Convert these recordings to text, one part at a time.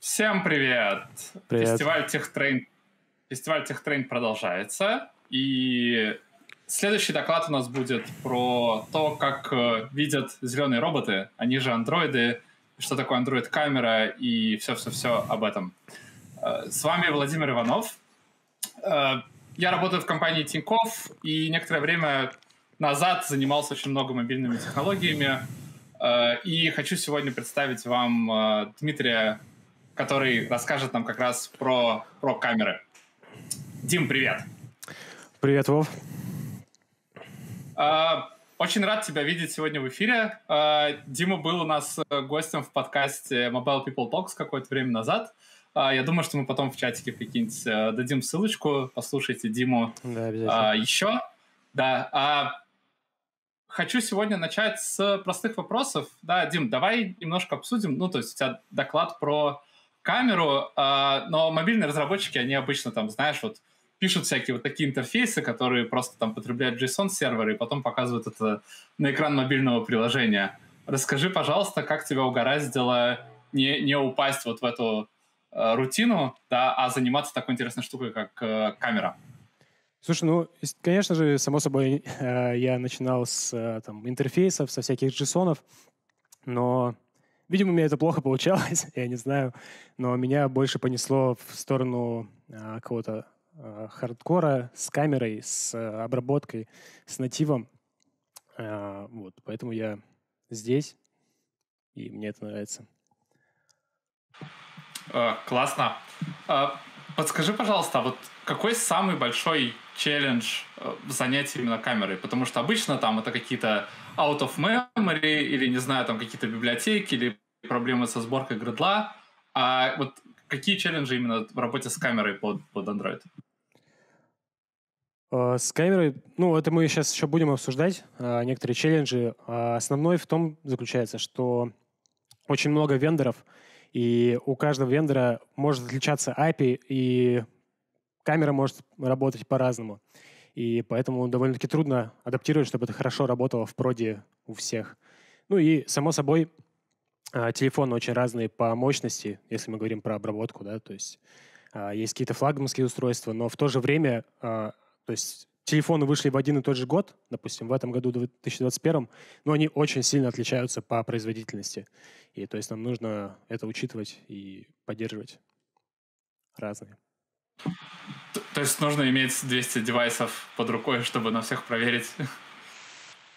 Всем привет! привет. Фестиваль Техтрейн Фестиваль Техтрейн продолжается, и следующий доклад у нас будет про то, как э, видят зеленые роботы, они а же андроиды, что такое андроид-камера и все-все-все об этом. Э, с вами Владимир Иванов. Э, я работаю в компании Тиньков и некоторое время назад занимался очень много мобильными технологиями. И хочу сегодня представить вам Дмитрия который расскажет нам как раз про, про камеры. Дим, привет. Привет, Вов. А, очень рад тебя видеть сегодня в эфире. А, Дима был у нас э, гостем в подкасте Mobile People Talks какое-то время назад. А, я думаю, что мы потом в чатике какие э, дадим ссылочку, послушайте Диму да, а, обязательно. еще. Да. хочу сегодня начать с простых вопросов. Да, Дим, давай немножко обсудим. Ну, то есть у тебя доклад про камеру, э, но мобильные разработчики, они обычно там, знаешь, вот пишут всякие вот такие интерфейсы, которые просто там потребляют JSON-серверы и потом показывают это на экран мобильного приложения. Расскажи, пожалуйста, как тебя угораздило не, не упасть вот в эту э, рутину, да, а заниматься такой интересной штукой, как э, камера. Слушай, ну, конечно же, само собой, э, я начинал с э, там, интерфейсов, со всяких JSON, но Видимо, у меня это плохо получалось, я не знаю, но меня больше понесло в сторону э, какого-то э, хардкора с камерой, с э, обработкой, с нативом. Э, вот, поэтому я здесь, и мне это нравится. Э, классно. Э, подскажи, пожалуйста, вот какой самый большой челлендж э, в занятий именно камерой? Потому что обычно там это какие-то out of memory или, не знаю, там какие-то библиотеки или проблемы со сборкой гридла. А вот какие челленджи именно в работе с камерой под, под Android? Э, с камерой, ну, это мы сейчас еще будем обсуждать, э, некоторые челленджи. А основной в том заключается, что очень много вендоров, и у каждого вендора может отличаться API, и камера может работать по-разному. Uh, и поэтому довольно-таки трудно адаптировать, чтобы это хорошо работало в проде у всех. Ну и, само собой, а, телефоны очень разные по мощности, если мы говорим про обработку, да, то есть а, есть какие-то флагманские устройства, но в то же время, а, то есть телефоны вышли в один и тот же год, допустим, в этом году, 2021, но они очень сильно отличаются по производительности. И то есть нам нужно это учитывать и поддерживать разные. То, есть нужно иметь 200 девайсов под рукой, чтобы на всех проверить?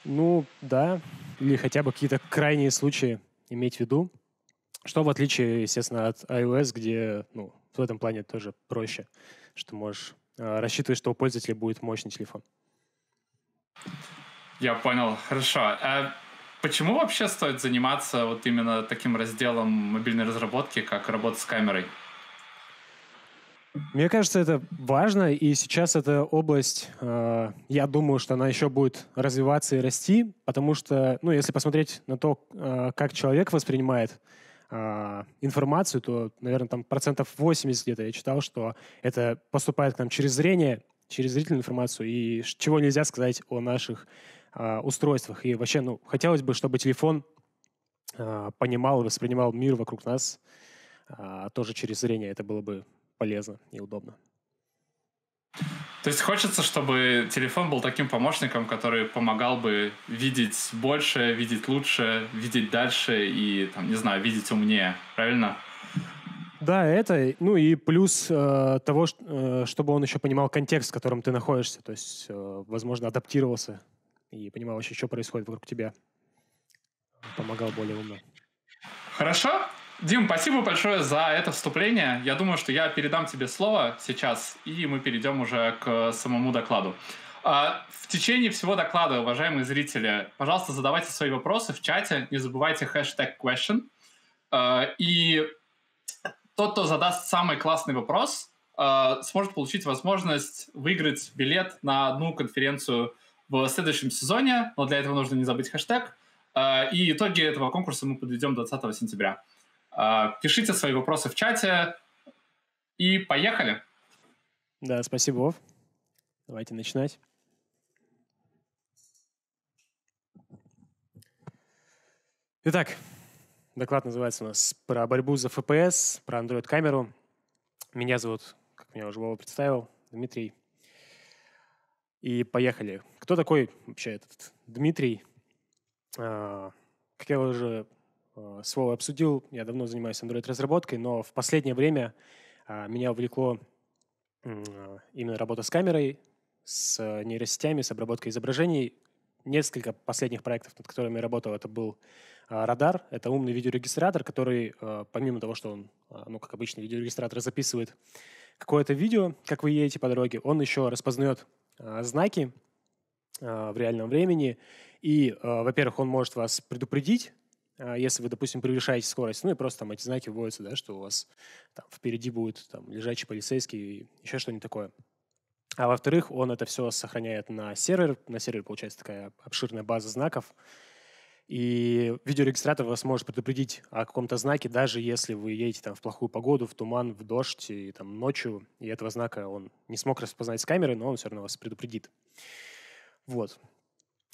Ну, да. Или хотя бы какие-то крайние случаи иметь в виду. Что в отличие, естественно, от iOS, где ну, в этом плане тоже проще, что можешь э, рассчитывать, что у пользователя будет мощный телефон. Я понял, хорошо. А почему вообще стоит заниматься вот именно таким разделом мобильной разработки, как работа с камерой? Мне кажется, это важно, и сейчас эта область, э, я думаю, что она еще будет развиваться и расти, потому что, ну, если посмотреть на то, э, как человек воспринимает э, информацию, то, наверное, там процентов 80 где-то я читал, что это поступает к нам через зрение, через зрительную информацию, и чего нельзя сказать о наших э, устройствах. И вообще, ну, хотелось бы, чтобы телефон э, понимал и воспринимал мир вокруг нас э, тоже через зрение. Это было бы полезно и удобно. То есть хочется, чтобы телефон был таким помощником, который помогал бы видеть больше, видеть лучше, видеть дальше и, там, не знаю, видеть умнее, правильно? Да, это, ну и плюс э, того, что, э, чтобы он еще понимал контекст, в котором ты находишься, то есть, э, возможно, адаптировался и понимал вообще, что происходит вокруг тебя. Помогал более умно. Хорошо. Дим, спасибо большое за это вступление. Я думаю, что я передам тебе слово сейчас, и мы перейдем уже к самому докладу. А, в течение всего доклада, уважаемые зрители, пожалуйста, задавайте свои вопросы в чате, не забывайте хэштег question. А, и тот, кто задаст самый классный вопрос, а, сможет получить возможность выиграть билет на одну конференцию в следующем сезоне, но для этого нужно не забыть хэштег. И итоги этого конкурса мы подведем 20 сентября. А, пишите свои вопросы в чате. И поехали. Да, спасибо, Вов. Давайте начинать. Итак, доклад называется у нас про борьбу за FPS, про Android-камеру. Меня зовут, как меня уже Вова представил, Дмитрий. И поехали. Кто такой вообще этот Дмитрий? А, как я уже Э, с Вовой обсудил. Я давно занимаюсь Android-разработкой, но в последнее время а, меня увлекло а, именно работа с камерой, с э, нейросетями, с обработкой изображений. Несколько последних проектов, над которыми я работал, это был а, радар. Это умный видеорегистратор, который, э, помимо того, что он, ну, как обычный видеорегистратор записывает какое-то видео, как вы едете по дороге, он еще распознает знаки в реальном времени. И, во-первых, он может вас предупредить, а, если вы, допустим, превышаете скорость, ну и просто там эти знаки вводятся, да, что у вас там, впереди будет там, лежачий полицейский, еще что-нибудь такое. А во-вторых, он это все сохраняет на сервер. На сервере получается такая обширная база знаков. И видеорегистратор вас может предупредить о каком-то знаке, даже если вы едете там в плохую погоду, в туман, в дождь и там ночью, и этого знака он не смог распознать с камеры, но он все равно вас предупредит. Вот.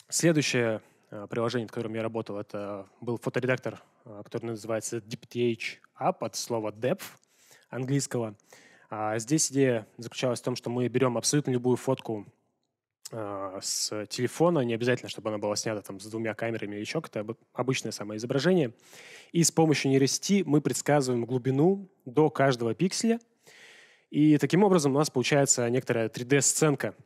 Следующее Э, приложение, в котором я работал, это был фоторедактор, э, который называется DeepTH App от слова depth английского. А здесь идея заключалась в том, что мы берем абсолютно любую фотку э, с телефона, не обязательно, чтобы она была снята там с двумя камерами или еще как-то, обычное самое изображение. И с помощью нейросети мы предсказываем глубину до каждого пикселя. И таким образом у нас получается некоторая 3D-сценка –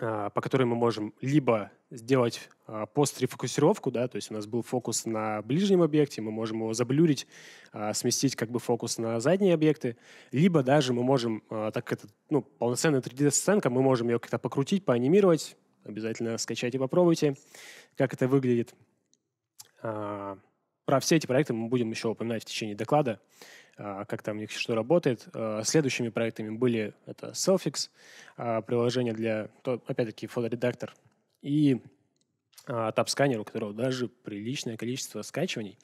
а, по которой мы можем либо сделать а, пост-рефокусировку, да, то есть у нас был фокус на ближнем объекте, мы можем его заблюрить, а, сместить как бы фокус на задние объекты, либо даже мы можем, так как это ну, полноценная 3D-сценка, мы можем ее как-то покрутить, поанимировать, обязательно скачайте, попробуйте, как это выглядит. Про все эти проекты мы будем еще упоминать в течение доклада. А, как там у них что работает. А, следующими проектами были это Selfix, а, приложение для, опять-таки, фоторедактор, и тап у которого даже приличное количество скачиваний,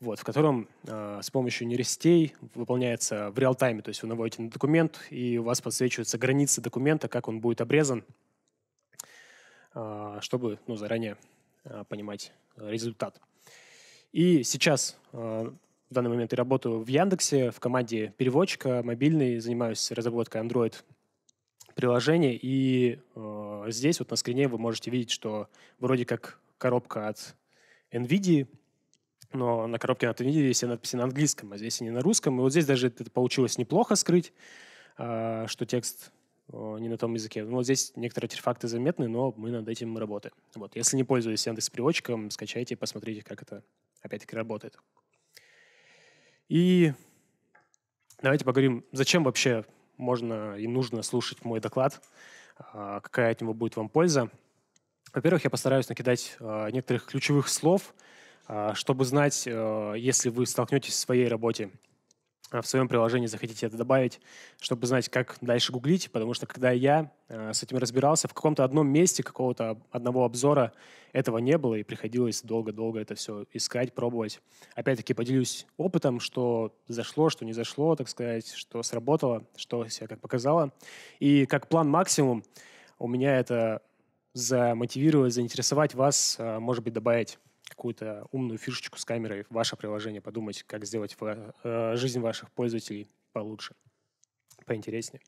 вот, в котором с помощью нейросетей выполняется в реал-тайме, то есть вы наводите на документ, и у вас подсвечиваются границы документа, как он будет обрезан, чтобы ну, заранее понимать результат. И сейчас в данный момент я работаю в Яндексе, в команде переводчика, мобильный, занимаюсь разработкой Android приложения И э, здесь вот на скрине вы можете видеть, что вроде как коробка от NVIDIA, но на коробке от NVIDIA все надписи на английском, а здесь они на русском. И вот здесь даже это получилось неплохо скрыть, э, что текст э, не на том языке. Ну, вот здесь некоторые артефакты заметны, но мы над этим работаем. Вот. Если не пользуетесь Яндекс-переводчиком, скачайте и посмотрите, как это опять-таки работает. И давайте поговорим, зачем вообще можно и нужно слушать мой доклад, а, какая от него будет вам польза. Во-первых, я постараюсь накидать а, некоторых ключевых слов, а, чтобы знать, если вы столкнетесь в своей работе Э, в своем приложении захотите это добавить, чтобы знать, как дальше гуглить, потому что когда я э, с этим разбирался, в каком-то одном месте какого-то одного обзора этого не было, и приходилось долго-долго это все искать, пробовать. Опять-таки поделюсь опытом, что зашло, что не зашло, так сказать, что сработало, что себя как показало. И как план максимум у меня это замотивировать, заинтересовать вас, э, может быть, добавить какую-то умную фишечку с камерой в ваше приложение, подумать, как сделать э, жизнь ваших пользователей получше, поинтереснее.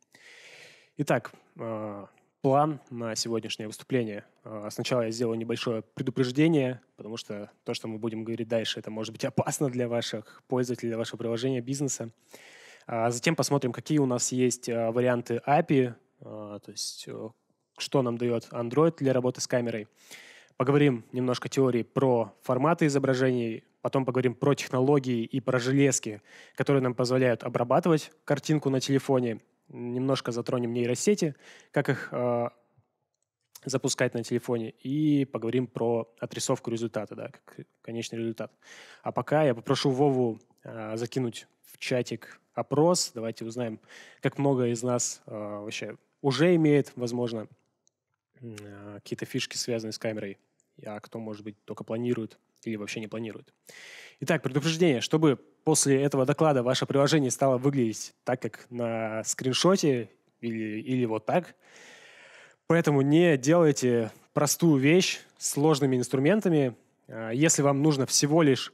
Итак, э, план на сегодняшнее выступление. Э, сначала я сделаю небольшое предупреждение, потому что то, что мы будем говорить дальше, это может быть опасно для ваших пользователей, для вашего приложения, бизнеса. А затем посмотрим, какие у нас есть варианты API, то есть что нам дает Android для работы с камерой. Поговорим немножко теории про форматы изображений, потом поговорим про технологии и про железки, которые нам позволяют обрабатывать картинку на телефоне. Немножко затронем нейросети, как их э, запускать на телефоне, и поговорим про отрисовку результата, да, как конечный результат. А пока я попрошу Вову э, закинуть в чатик опрос. Давайте узнаем, как много из нас э, вообще уже имеет, возможно, а, какие-то фишки, связанные с камерой, а кто, может быть, только планирует или вообще не планирует. Итак, предупреждение. Чтобы после этого доклада ваше приложение стало выглядеть так, как на скриншоте или, или вот так, поэтому не делайте простую вещь сложными инструментами. А, если вам нужно всего лишь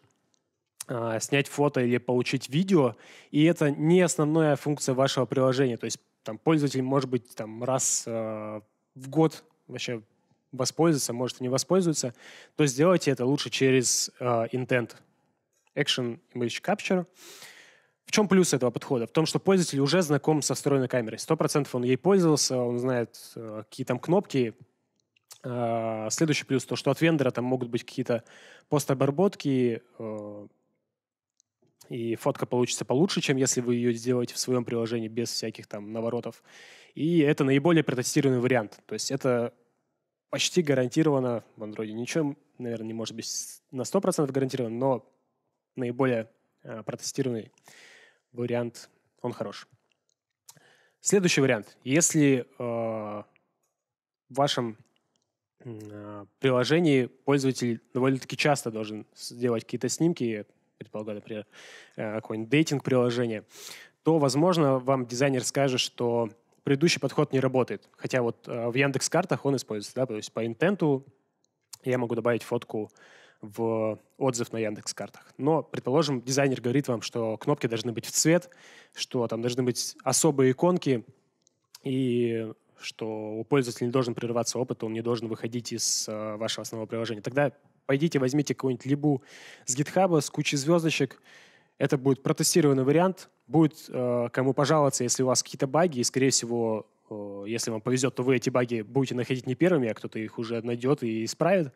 а, снять фото или получить видео, и это не основная функция вашего приложения. То есть там пользователь может быть там раз в год вообще воспользуется, может и не воспользуется, то сделайте это лучше через э, intent. Action Image Capture. В чем плюс этого подхода? В том, что пользователь уже знаком со встроенной камерой. сто процентов он ей пользовался, он знает, э, какие там кнопки. Э, следующий плюс то, что от вендора там могут быть какие-то постобработки, э, и фотка получится получше, чем если вы ее сделаете в своем приложении без всяких там наворотов. И это наиболее протестированный вариант. То есть это почти гарантированно в Android. Ничего, наверное, не может быть на 100% гарантированно, но наиболее а, протестированный вариант, он хорош. Следующий вариант. Если а, в вашем а, приложении пользователь довольно-таки часто должен сделать какие-то снимки, предполагаю, например, э, какое-нибудь дейтинг-приложение, то, возможно, вам дизайнер скажет, что предыдущий подход не работает. Хотя вот э, в Яндекс картах он используется, да, то есть по интенту я могу добавить фотку в отзыв на Яндекс картах. Но, предположим, дизайнер говорит вам, что кнопки должны быть в цвет, что там должны быть особые иконки, и что у пользователя не должен прерываться опыт, он не должен выходить из э, вашего основного приложения. Тогда пойдите, возьмите какую-нибудь либу с гитхаба, с кучей звездочек, это будет протестированный вариант, будет э, кому пожаловаться, если у вас какие-то баги, и, скорее всего, э, если вам повезет, то вы эти баги будете находить не первыми, а кто-то их уже найдет и исправит.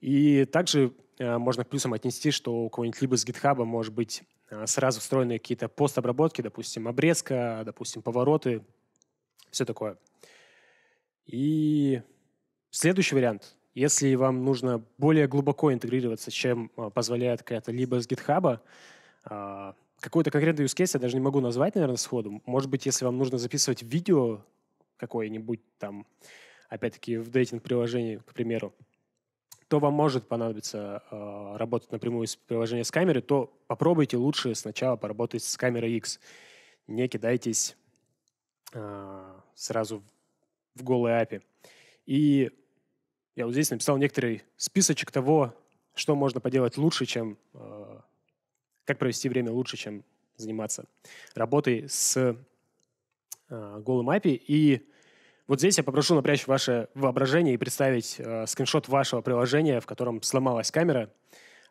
И также э, можно плюсом отнести, что у кого-нибудь либо с GitHub может быть э, сразу встроены какие-то постобработки, допустим, обрезка, допустим, повороты, все такое. И следующий вариант. Если вам нужно более глубоко интегрироваться, чем э, позволяет какая-то либо с GitHub, а, какой-то конкретный use case я даже не могу назвать, наверное, сходу. Может быть, если вам нужно записывать видео какое-нибудь там, опять-таки, в дейтинг-приложении, к примеру, то вам может понадобиться э, работать напрямую с приложения с камеры, то попробуйте лучше сначала поработать с камерой X. Не кидайтесь э, сразу в голые API. И я вот здесь написал некоторый списочек того, что можно поделать лучше, чем э, как провести время лучше, чем заниматься работой с э, голым API. И вот здесь я попрошу напрячь ваше воображение и представить э, скриншот вашего приложения, в котором сломалась камера.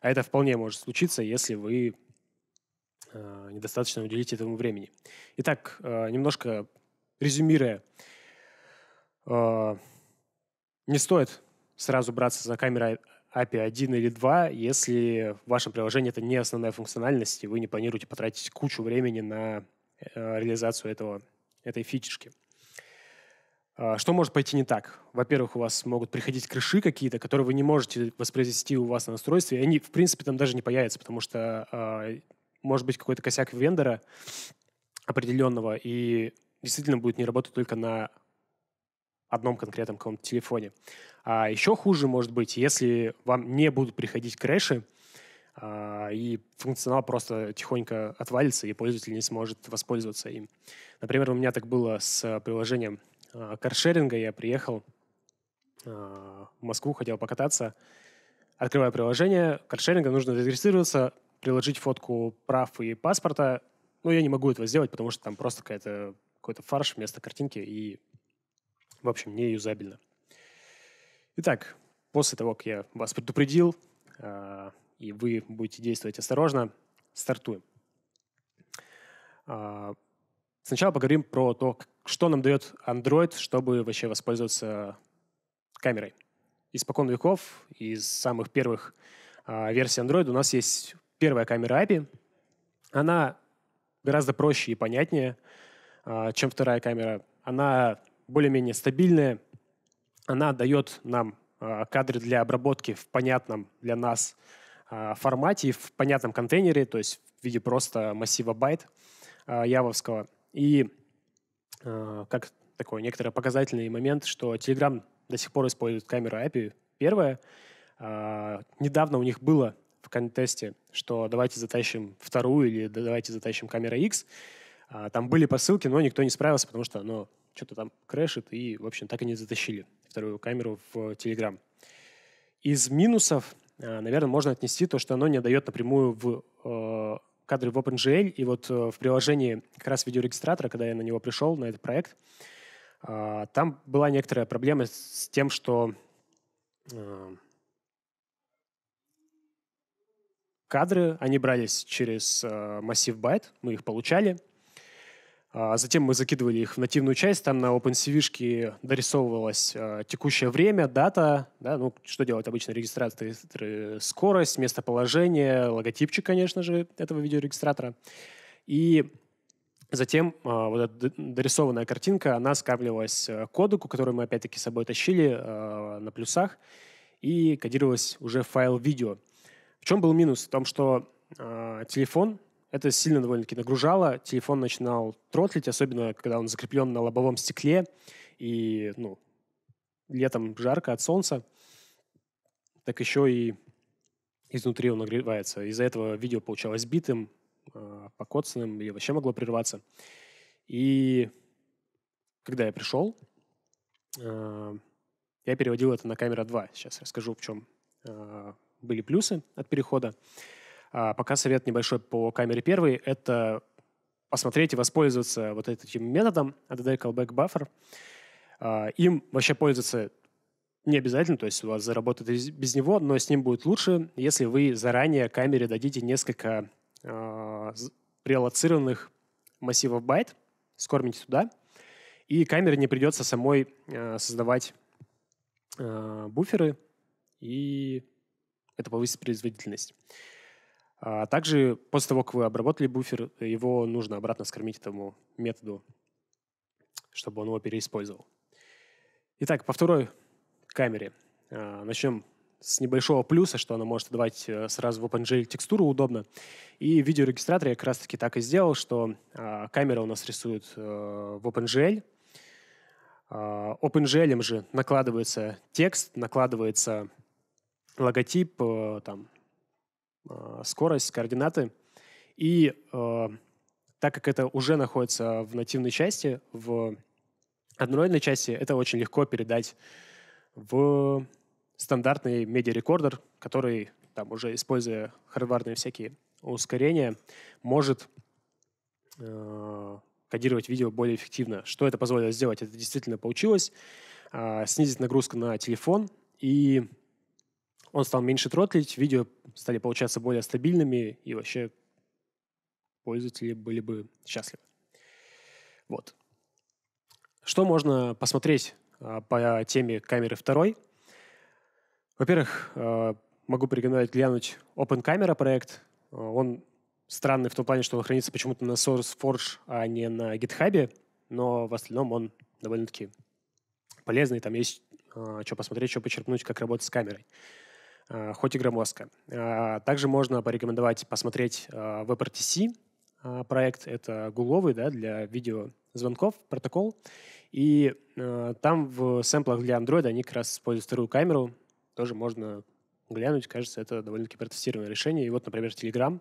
А это вполне может случиться, если вы э, недостаточно уделите этому времени. Итак, э, немножко резюмируя. Э, не стоит сразу браться за камеры API 1 или 2, если в вашем приложении это не основная функциональность, и вы не планируете потратить кучу времени на э, реализацию этого, этой фичишки. А, что может пойти не так? Во-первых, у вас могут приходить крыши какие-то, которые вы не можете воспроизвести у вас на устройстве, и они, в принципе, там даже не появятся, потому что а, может быть какой-то косяк вендора определенного, и действительно будет не работать только на одном конкретном каком-то телефоне. А еще хуже может быть, если вам не будут приходить крэши, а, и функционал просто тихонько отвалится, и пользователь не сможет воспользоваться им. Например, у меня так было с приложением а, каршеринга. Я приехал а, в Москву, хотел покататься. Открываю приложение каршеринга, нужно зарегистрироваться, приложить фотку прав и паспорта. Но ну, я не могу этого сделать, потому что там просто какая-то какой-то фарш вместо картинки, и в общем, не юзабельно. Итак, после того, как я вас предупредил, а, и вы будете действовать осторожно, стартуем. А, сначала поговорим про то, что нам дает Android, чтобы вообще воспользоваться камерой. Испокон веков, из самых первых а, версий Android у нас есть первая камера API. Она гораздо проще и понятнее, чем вторая камера. Она более-менее стабильная. Она дает нам а, кадры для обработки в понятном для нас а, формате, и в понятном контейнере, то есть в виде просто массива байт а, явовского. И как такой некоторый показательный момент, что Telegram до сих пор использует камеру API первая. Недавно у них было в контесте, что давайте затащим вторую или давайте затащим камеру X. Там были посылки, но никто не справился, потому что ну, что-то там крашит, и, в общем, так и не затащили вторую камеру в Telegram. Из минусов, э, наверное, можно отнести то, что оно не дает напрямую в э, кадры в OpenGL, и вот э, в приложении как раз видеорегистратора, когда я на него пришел, на этот проект, там была некоторая проблема с тем, что кадры, они брались через массив байт, мы их получали, а затем мы закидывали их в нативную часть, там на OpenCV дорисовывалось а, текущее время, дата, да, ну, что делают обычно регистраторы, э, скорость, местоположение, логотипчик, конечно же, этого видеорегистратора. И затем а, вот эта дорисованная картинка, она скармливалась э, кодеку, который мы опять-таки с собой тащили на плюсах, и кодировалась уже в файл видео. В чем был минус? В том, что телефон это сильно довольно-таки нагружало. Телефон начинал тротлить, особенно когда он закреплен на лобовом стекле. И, ну, летом жарко от солнца, так еще и изнутри он нагревается. Из-за этого видео получалось битым, а, покоцанным и вообще могло прерваться. И когда я пришел, а, я переводил это на камера 2. Сейчас расскажу, в чем а, были плюсы от перехода. А пока совет небольшой по камере первой — это посмотреть и воспользоваться вот этим методом ADD Callback Buffer. А, им вообще пользоваться не обязательно, то есть у вас заработает без него, но с ним будет лучше, если вы заранее камере дадите несколько э, а, прелоцированных массивов байт, скормите туда, и камере не придется самой э, создавать э, буферы, и это повысит производительность. А также после того, как вы обработали буфер, его нужно обратно скормить этому методу, чтобы он его переиспользовал. Итак, по второй камере. А, Начнем с небольшого плюса, что она может давать э, сразу в OpenGL текстуру удобно. И видеорегистратор я как раз-таки так и сделал, что а, камера у нас рисует э, в OpenGL. А, OpenGL же накладывается текст, накладывается логотип, э, там, Э, скорость, координаты. И э, так как это уже находится в нативной части, в однородной части, это очень легко передать в стандартный медиарекордер, который, там уже используя хардварные всякие ускорения, может э, кодировать видео более эффективно. Что это позволило сделать? Это действительно получилось. Э, снизить нагрузку на телефон и он стал меньше тротлить, видео стали получаться более стабильными, и вообще пользователи были бы счастливы. Вот. Что можно посмотреть а, по теме камеры второй? Во-первых, а, могу порекомендовать глянуть Open Camera проект. А, он странный в том плане, что он хранится почему-то на SourceForge, а не на GitHub, но в остальном он довольно-таки полезный. Там есть а, что посмотреть, что почерпнуть, как работать с камерой. Э, хоть и громоздко. Э, также можно порекомендовать посмотреть WebRTC э, проект. Это гуловый да, для видеозвонков протокол. И там в сэмплах для Android они как раз используют вторую камеру. Тоже можно глянуть. Кажется, это довольно-таки протестированное решение. И вот, например, Telegram.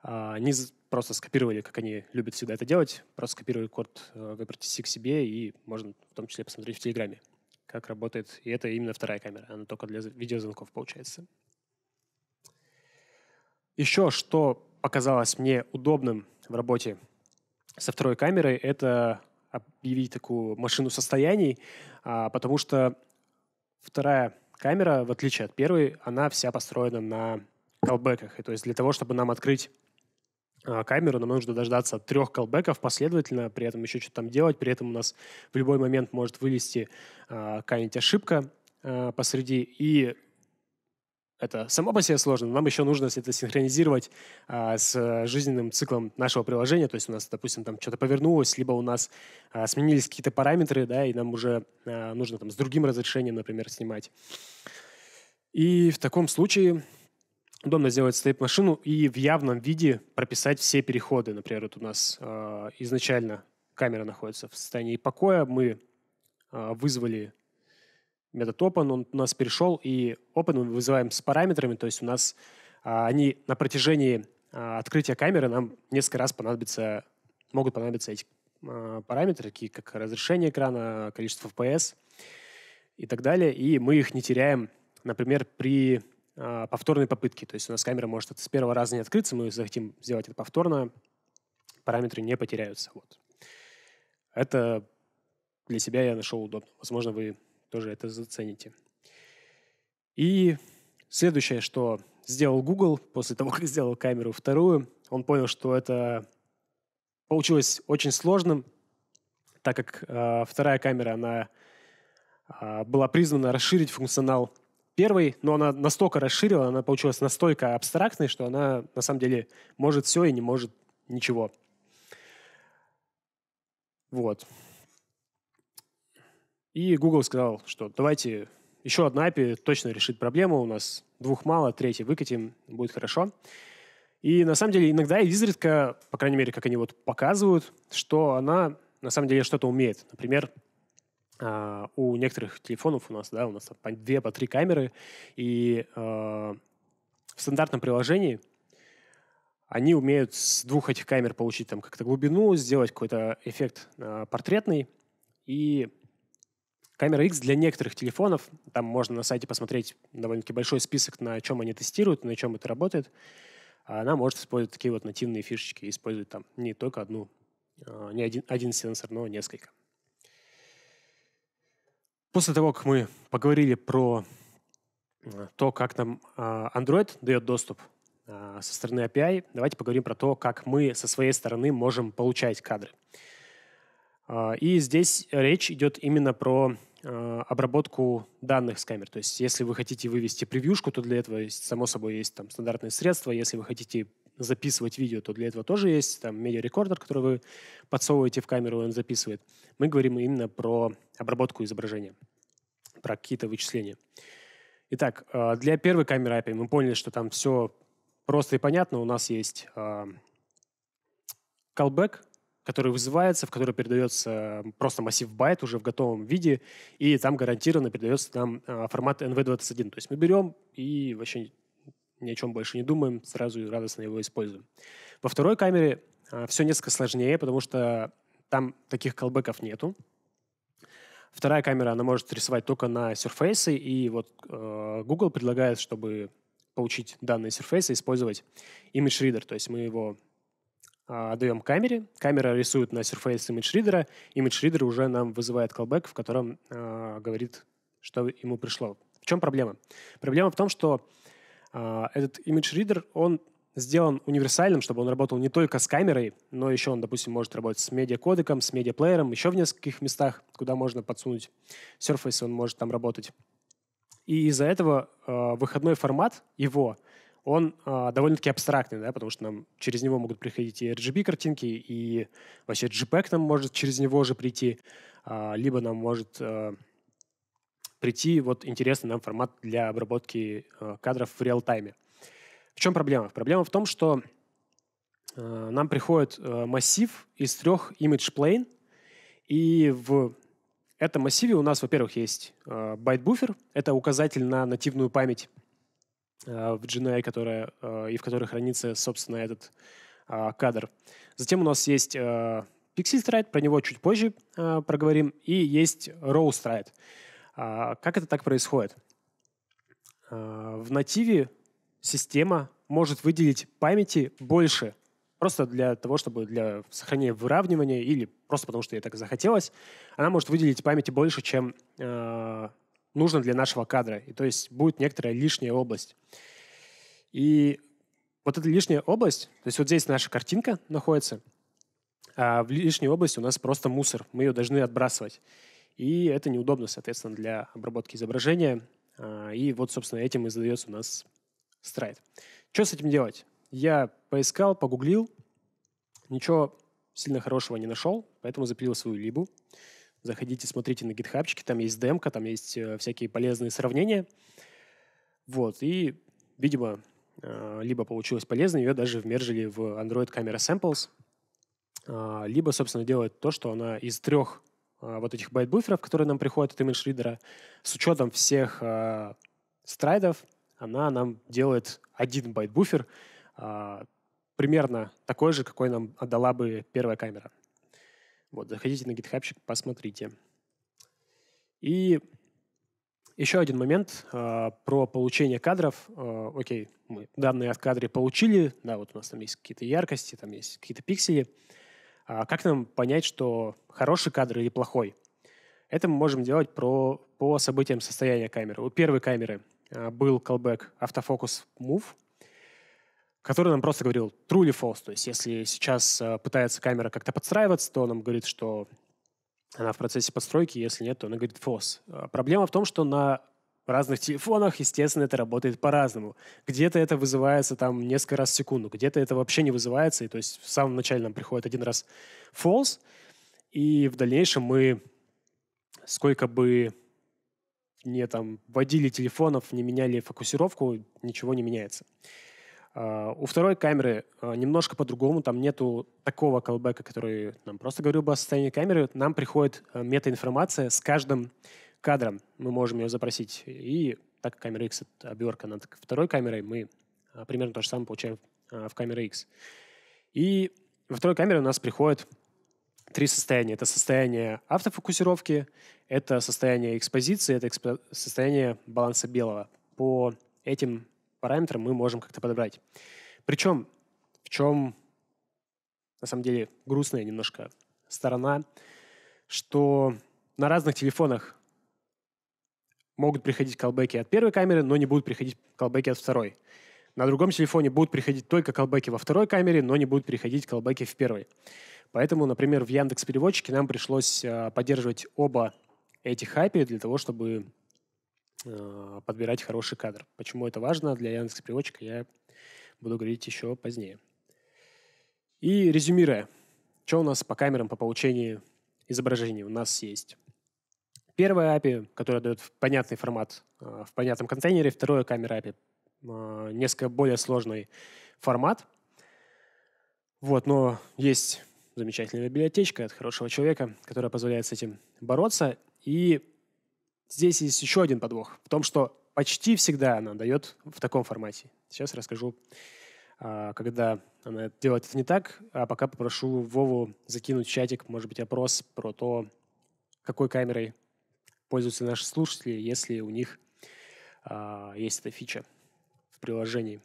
Они просто скопировали, как они любят всегда это делать, просто скопировали код WebRTC к себе, и можно в том числе посмотреть в Телеграме как работает. И это именно вторая камера, она только для видеозвонков получается. Еще что показалось мне удобным в работе со второй камерой, это объявить такую машину состояний, а, потому что вторая камера, в отличие от первой, она вся построена на колбеках. И то есть для того, чтобы нам открыть а, камеру, нам нужно дождаться трех колбеков последовательно, при этом еще что-то там делать, при этом у нас в любой момент может вылезти а, какая-нибудь ошибка а, посреди, и это само по себе сложно, но нам еще нужно это синхронизировать а, с жизненным циклом нашего приложения. То есть у нас, допустим, там что-то повернулось, либо у нас а, сменились какие-то параметры, да, и нам уже а, нужно там с другим разрешением, например, снимать. И в таком случае удобно сделать стейп-машину и в явном виде прописать все переходы. Например, вот у нас э, изначально камера находится в состоянии покоя, мы э, вызвали метод open, он у нас перешел, и open мы вызываем с параметрами, то есть у нас э, они на протяжении э, открытия камеры нам несколько раз понадобится, могут понадобиться эти э, параметры, такие как разрешение экрана, количество FPS и так далее, и мы их не теряем, например, при а, повторные попытки. То есть у нас камера может с первого раза не открыться, мы захотим сделать это повторно, параметры не потеряются. Вот. Это для себя я нашел удобно. Возможно, вы тоже это зацените. И следующее, что сделал Google после того, как сделал камеру вторую, он понял, что это получилось очень сложным, так как э, вторая камера, она э, была призвана расширить функционал первой, но она настолько расширила, она получилась настолько абстрактной, что она на самом деле может все и не может ничего. Вот. И Google сказал, что давайте еще одна API точно решит проблему, у нас двух мало, третий выкатим, будет хорошо. И на самом деле иногда и изредка, по крайней мере, как они вот показывают, что она на самом деле что-то умеет. Например, а, у некоторых телефонов у нас, да, у нас по две, по три камеры, и uh, в стандартном приложении они умеют с двух этих камер получить там как-то глубину, сделать какой-то эффект uh, портретный, и камера X для некоторых телефонов, там можно на сайте посмотреть довольно-таки большой список, на чем они тестируют, на чем это работает, она может использовать такие вот нативные фишечки, использовать там не только одну, не один, один сенсор, но несколько. После того, как мы поговорили про э, то, как нам а, Android дает доступ а, со стороны API, давайте поговорим про то, как мы со своей стороны можем получать кадры. А, и здесь речь идет именно про обработку данных с камер. То есть, если вы хотите вывести превьюшку, то для этого, само собой, есть там стандартные средства. Если вы хотите записывать видео, то для этого тоже есть там медиарекордер, который вы подсовываете в камеру, и он записывает. Мы говорим именно про обработку изображения, про какие-то вычисления. Итак, а, для первой камеры API мы поняли, что там все просто и понятно. У нас есть а, callback, который вызывается, в который передается просто массив байт уже в готовом виде, и там гарантированно передается нам а, формат NV21. То есть мы берем и вообще ни о чем больше не думаем, сразу радостно его используем. Во второй камере а, все несколько сложнее, потому что там таких колбеков нету. Вторая камера, она может рисовать только на серфейсы, и вот э, Google предлагает, чтобы получить данные серфейса, использовать Image Reader. То есть мы его э, а, отдаем камере, камера рисует на серфейс Image Reader, Image Reader уже нам вызывает callback, в котором э, говорит, что ему пришло. В чем проблема? Проблема в том, что а, этот image reader он сделан универсальным, чтобы он работал не только с камерой, но еще он, допустим, может работать с медиакодеком, с медиаплеером, еще в нескольких местах, куда можно подсунуть Surface, он может там работать. И из-за этого э, выходной формат его, он э, довольно-таки абстрактный, да, потому что нам через него могут приходить и RGB-картинки, и вообще JPEG нам e может через него же прийти, э, либо нам может э, прийти вот интересный нам формат для обработки э, кадров в реал-тайме. В чем проблема? Проблема в том, что э, нам приходит э, массив из трех image plane, и в этом массиве у нас, во-первых, есть байт-буфер, это указатель на нативную память в GNI, которая, и в которой хранится, собственно, этот кадр. Затем у нас есть Pixel Stride, про него чуть позже проговорим, и есть Row Stride. А, как это так происходит? А, в нативе система может выделить памяти больше, просто для того, чтобы для сохранения выравнивания или просто потому, что ей так захотелось, она может выделить памяти больше, чем э, нужно для нашего кадра. И то есть будет некоторая лишняя область. И вот эта лишняя область, то есть вот здесь наша картинка находится, а в лишней области у нас просто мусор, мы ее должны отбрасывать и это неудобно, соответственно, для обработки изображения. А, и вот, собственно, этим и задается у нас страйт. Что с этим делать? Я поискал, погуглил, ничего сильно хорошего не нашел, поэтому запилил свою либу. Заходите, смотрите на гитхабчики, там есть демка, там есть э, всякие полезные сравнения. Вот, и, видимо, а, либо получилось полезно, ее даже вмержили в Android Camera Samples, а, либо, собственно, делает то, что она из трех а, вот этих байт-буферов, которые нам приходят от имидж-ридера, с учетом всех э, страйдов, она нам делает один байт-буфер, э, примерно такой же, какой нам отдала бы первая камера. Вот, заходите на GitHub, посмотрите. И еще один момент э, про получение кадров. Э, окей, мы данные от кадре получили, да, вот у нас там есть какие-то яркости, там есть какие-то пиксели. А как нам понять, что хороший кадр или плохой? Это мы можем делать про, по событиям состояния камеры. У первой камеры а, был callback автофокус move, который нам просто говорил true или false. То есть если сейчас а, пытается камера как-то подстраиваться, то он нам говорит, что она в процессе подстройки, если нет, то она говорит false. А проблема в том, что на в разных телефонах, естественно, это работает по-разному. Где-то это вызывается там несколько раз в секунду, где-то это вообще не вызывается, и то есть в самом начале нам приходит один раз false, и в дальнейшем мы сколько бы не там вводили телефонов, не меняли фокусировку, ничего не меняется. А, у второй камеры а, немножко по-другому, там нету такого колбека, который нам просто говорил бы о состоянии камеры. Нам приходит а, метаинформация с каждым кадром мы можем ее запросить. И так как камера X — это оберка над второй камерой, мы а, примерно то же самое получаем а, в камере X. И во второй камере у нас приходит три состояния. Это состояние автофокусировки, это состояние экспозиции, это экспо... состояние баланса белого. По этим параметрам мы можем как-то подобрать. Причем, в чем, на самом деле, грустная немножко сторона, что на разных телефонах могут приходить колбеки от первой камеры, но не будут приходить колбеки от второй. На другом телефоне будут приходить только колбеки во второй камере, но не будут приходить колбеки в первой. Поэтому, например, в Яндекс переводчике нам пришлось э, поддерживать оба этих API для того, чтобы э, подбирать хороший кадр. Почему это важно для Яндекс переводчика, я буду говорить еще позднее. И резюмируя, что у нас по камерам по получению изображений у нас есть. Первое API, которое дает понятный формат э, в понятном контейнере, второе камера API, э, несколько более сложный формат. Вот, но есть замечательная библиотечка от хорошего человека, которая позволяет с этим бороться. И здесь есть еще один подвох в том, что почти всегда она дает в таком формате. Сейчас расскажу, э, когда она делает это не так, а пока попрошу Вову закинуть в чатик, может быть, опрос про то, какой камерой пользуются наши слушатели, если у них а, есть эта фича в приложении.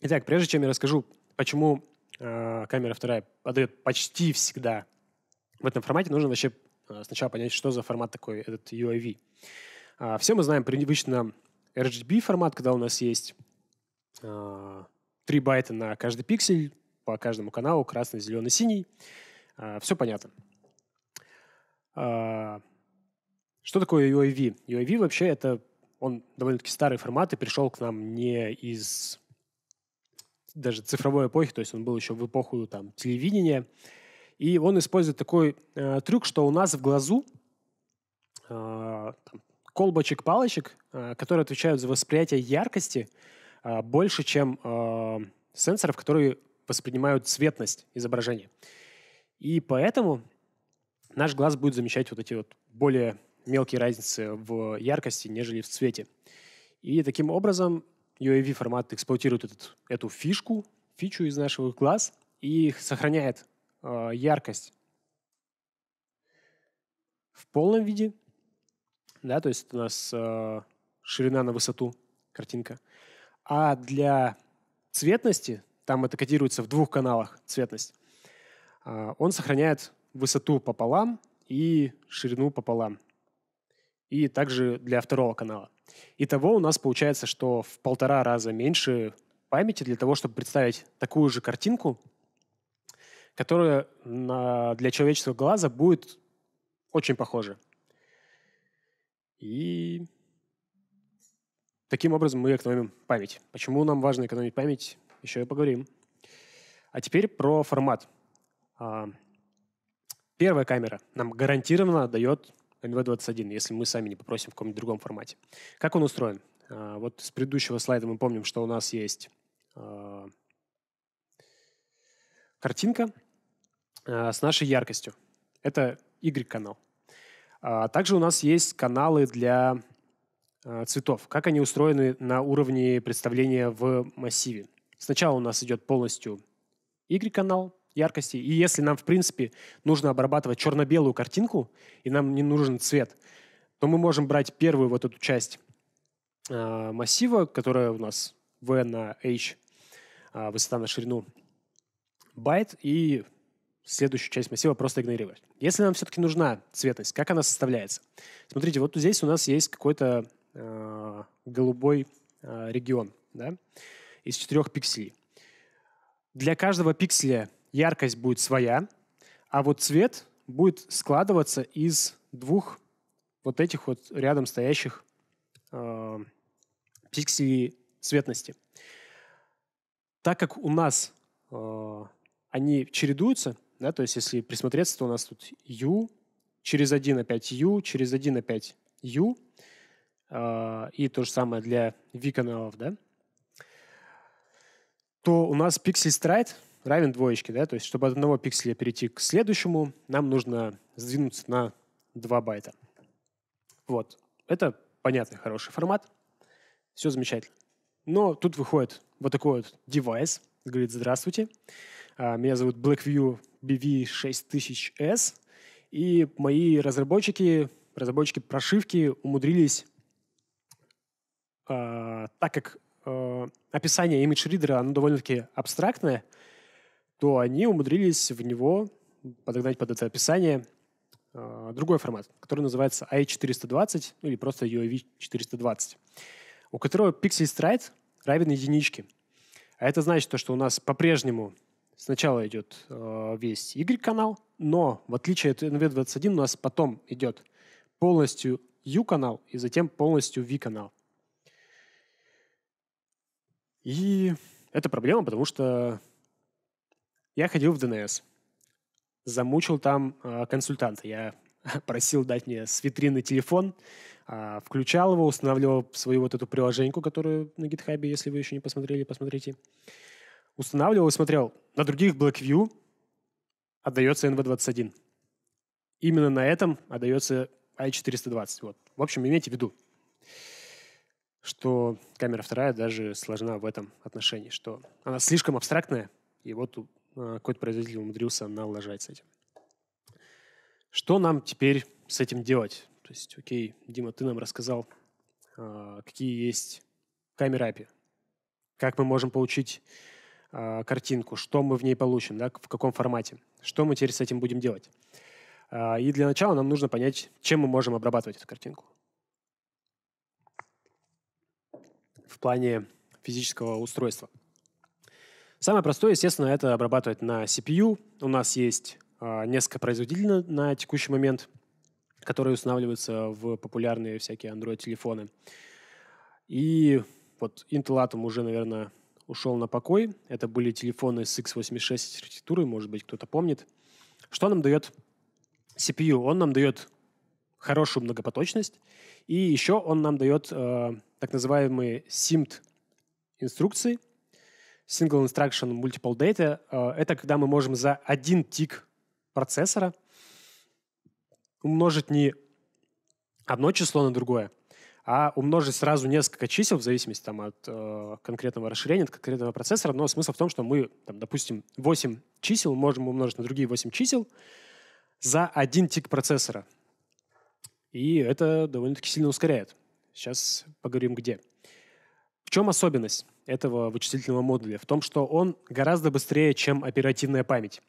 Итак, прежде чем я расскажу, почему э, камера вторая отдает почти всегда в этом формате, нужно вообще а, сначала понять, что за формат такой этот UAV. Э, а, все мы знаем привычно RGB формат, когда у нас есть э, 3 байта на каждый пиксель, по каждому каналу красный, зеленый, синий. А, Все понятно. А, что такое UIV? UIV вообще это он довольно-таки старый формат и пришел к нам не из даже цифровой эпохи, то есть он был еще в эпоху там, телевидения. И он использует такой э, трюк, что у нас в глазу э, там, колбочек-палочек, э, которые отвечают за восприятие яркости э, больше, чем э, сенсоров, которые воспринимают цветность изображения. И поэтому наш глаз будет замечать вот эти вот более мелкие разницы в яркости, нежели в цвете. И таким образом UAV формат эксплуатирует этот, эту фишку, фичу из нашего глаз и сохраняет э, яркость в полном виде, да, то есть у нас э, ширина на высоту картинка. А для цветности там это кодируется в двух каналах цветность, а, он сохраняет высоту пополам и ширину пополам. И также для второго канала. Итого у нас получается, что в полтора раза меньше памяти для того, чтобы представить такую же картинку, которая для человеческого глаза будет очень похожа. И таким образом мы экономим память. Почему нам важно экономить память? еще и поговорим. А теперь про формат. А, первая камера нам гарантированно дает NV21, если мы сами не попросим в каком-нибудь другом формате. Как он устроен? А, вот с предыдущего слайда мы помним, что у нас есть а, картинка с нашей яркостью. Это Y-канал. Также у нас есть каналы для цветов. Как они устроены на уровне представления в массиве. Сначала у нас идет полностью Y-канал яркости, и если нам, в принципе, нужно обрабатывать черно-белую картинку, и нам не нужен цвет, то мы можем брать первую вот эту часть э, массива, которая у нас V на H, э, высота на ширину байт, и следующую часть массива просто игнорировать. Если нам все-таки нужна цветность, как она составляется? Смотрите, вот здесь у нас есть какой-то э, голубой э, регион. Да? из четырех пикселей. Для каждого пикселя яркость будет своя, а вот цвет будет складываться из двух вот этих вот рядом стоящих э, пикселей цветности. Так как у нас э, они чередуются, да, то есть если присмотреться, то у нас тут U, через 1 опять U, через 1 опять U, э, и то же самое для V каналов, да, то у нас пиксель страйт равен двоечке, да, то есть чтобы от одного пикселя перейти к следующему, нам нужно сдвинуться на 2 байта. Вот. Это понятный, хороший формат. Все замечательно. Но тут выходит вот такой вот девайс, говорит «Здравствуйте, а, меня зовут Blackview BV6000S, и мои разработчики, разработчики прошивки умудрились, а, так как Э, описание имидж-ридера, оно довольно-таки абстрактное, то они умудрились в него подогнать под это описание э, другой формат, который называется i420 или просто UAV420, у которого пиксель stride равен единичке. А это значит то, что у нас по-прежнему сначала идет э, весь Y-канал, но в отличие от NV21 у нас потом идет полностью U-канал и затем полностью V-канал. И это проблема, потому что я ходил в ДНС, замучил там э, консультанта. Я просил дать мне с витрины телефон, э, включал его, устанавливал свою вот эту приложеньку, которую на гитхабе, если вы еще не посмотрели, посмотрите. Устанавливал и смотрел. На других BlackView отдается NV21. Именно на этом отдается i420. Вот. В общем, имейте в виду что камера вторая даже сложна в этом отношении, что она слишком абстрактная, и вот а, какой-то производитель умудрился налажать с этим. Что нам теперь с этим делать? То есть, окей, Дима, ты нам рассказал, а, какие есть камеры API, как мы можем получить а, картинку, что мы в ней получим, да, в каком формате, что мы теперь с этим будем делать. И для начала нам нужно понять, чем мы можем обрабатывать эту картинку. в плане физического устройства. Самое простое, естественно, это обрабатывать на CPU. У нас есть а, несколько производителей на текущий момент, которые устанавливаются в популярные всякие Android-телефоны. И вот Intel Atom уже, наверное, ушел на покой. Это были телефоны с x86 архитектурой, может быть, кто-то помнит. Что нам дает CPU? Он нам дает хорошую многопоточность, и еще он нам дает а, так называемые SIMT-инструкции, Single Instruction Multiple Data. Э, это когда мы можем за один тик процессора умножить не одно число на другое, а умножить сразу несколько чисел в зависимости там, от э, конкретного расширения, от конкретного процессора. Но смысл в том, что мы, там, допустим, 8 чисел можем умножить на другие 8 чисел за один тик процессора. И это довольно-таки сильно ускоряет. Сейчас поговорим где. В чем особенность этого вычислительного модуля? В том, что он гораздо быстрее, чем оперативная память.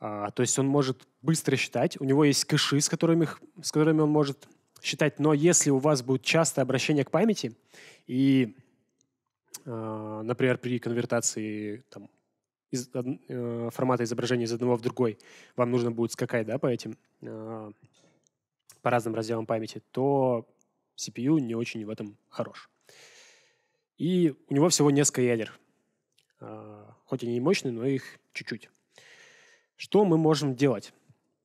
А, то есть он может быстро считать. У него есть кэши, с которыми, с которыми он может считать. Но если у вас будет частое обращение к памяти, и, э, например, при конвертации там, из, э, формата изображения из одного в другой, вам нужно будет скакать да, по этим, э, по разным разделам памяти, то CPU не очень в этом хорош. И у него всего несколько ядер. А, хоть они и мощные, но их чуть-чуть. Что мы можем делать?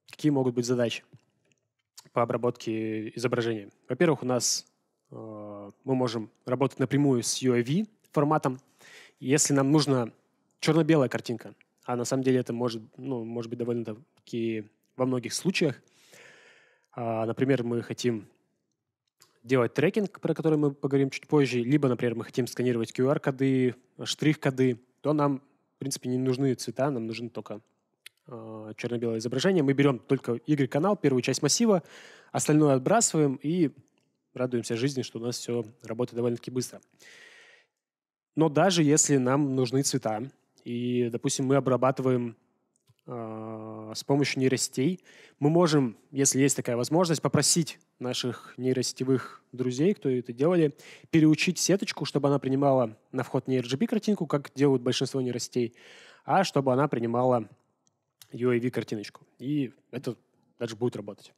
Какие могут быть задачи по обработке изображения? Во-первых, у нас а, мы можем работать напрямую с UAV форматом. Если нам нужна черно-белая картинка, а на самом деле это может, ну, может быть довольно-таки во многих случаях. А, например, мы хотим делать трекинг, про который мы поговорим чуть позже, либо, например, мы хотим сканировать QR-коды, штрих-коды, то нам, в принципе, не нужны цвета, нам нужны только э, черно-белое изображение. Мы берем только Y-канал, первую часть массива, остальное отбрасываем и радуемся жизни, что у нас все работает довольно-таки быстро. Но даже если нам нужны цвета, и, допустим, мы обрабатываем а, с помощью нейросетей. Мы можем, если есть такая возможность, попросить наших нейросетевых друзей, кто это делали, переучить сеточку, чтобы она принимала на вход не RGB картинку, как делают большинство нейросетей, а чтобы она принимала UAV картиночку. И это даже будет работать.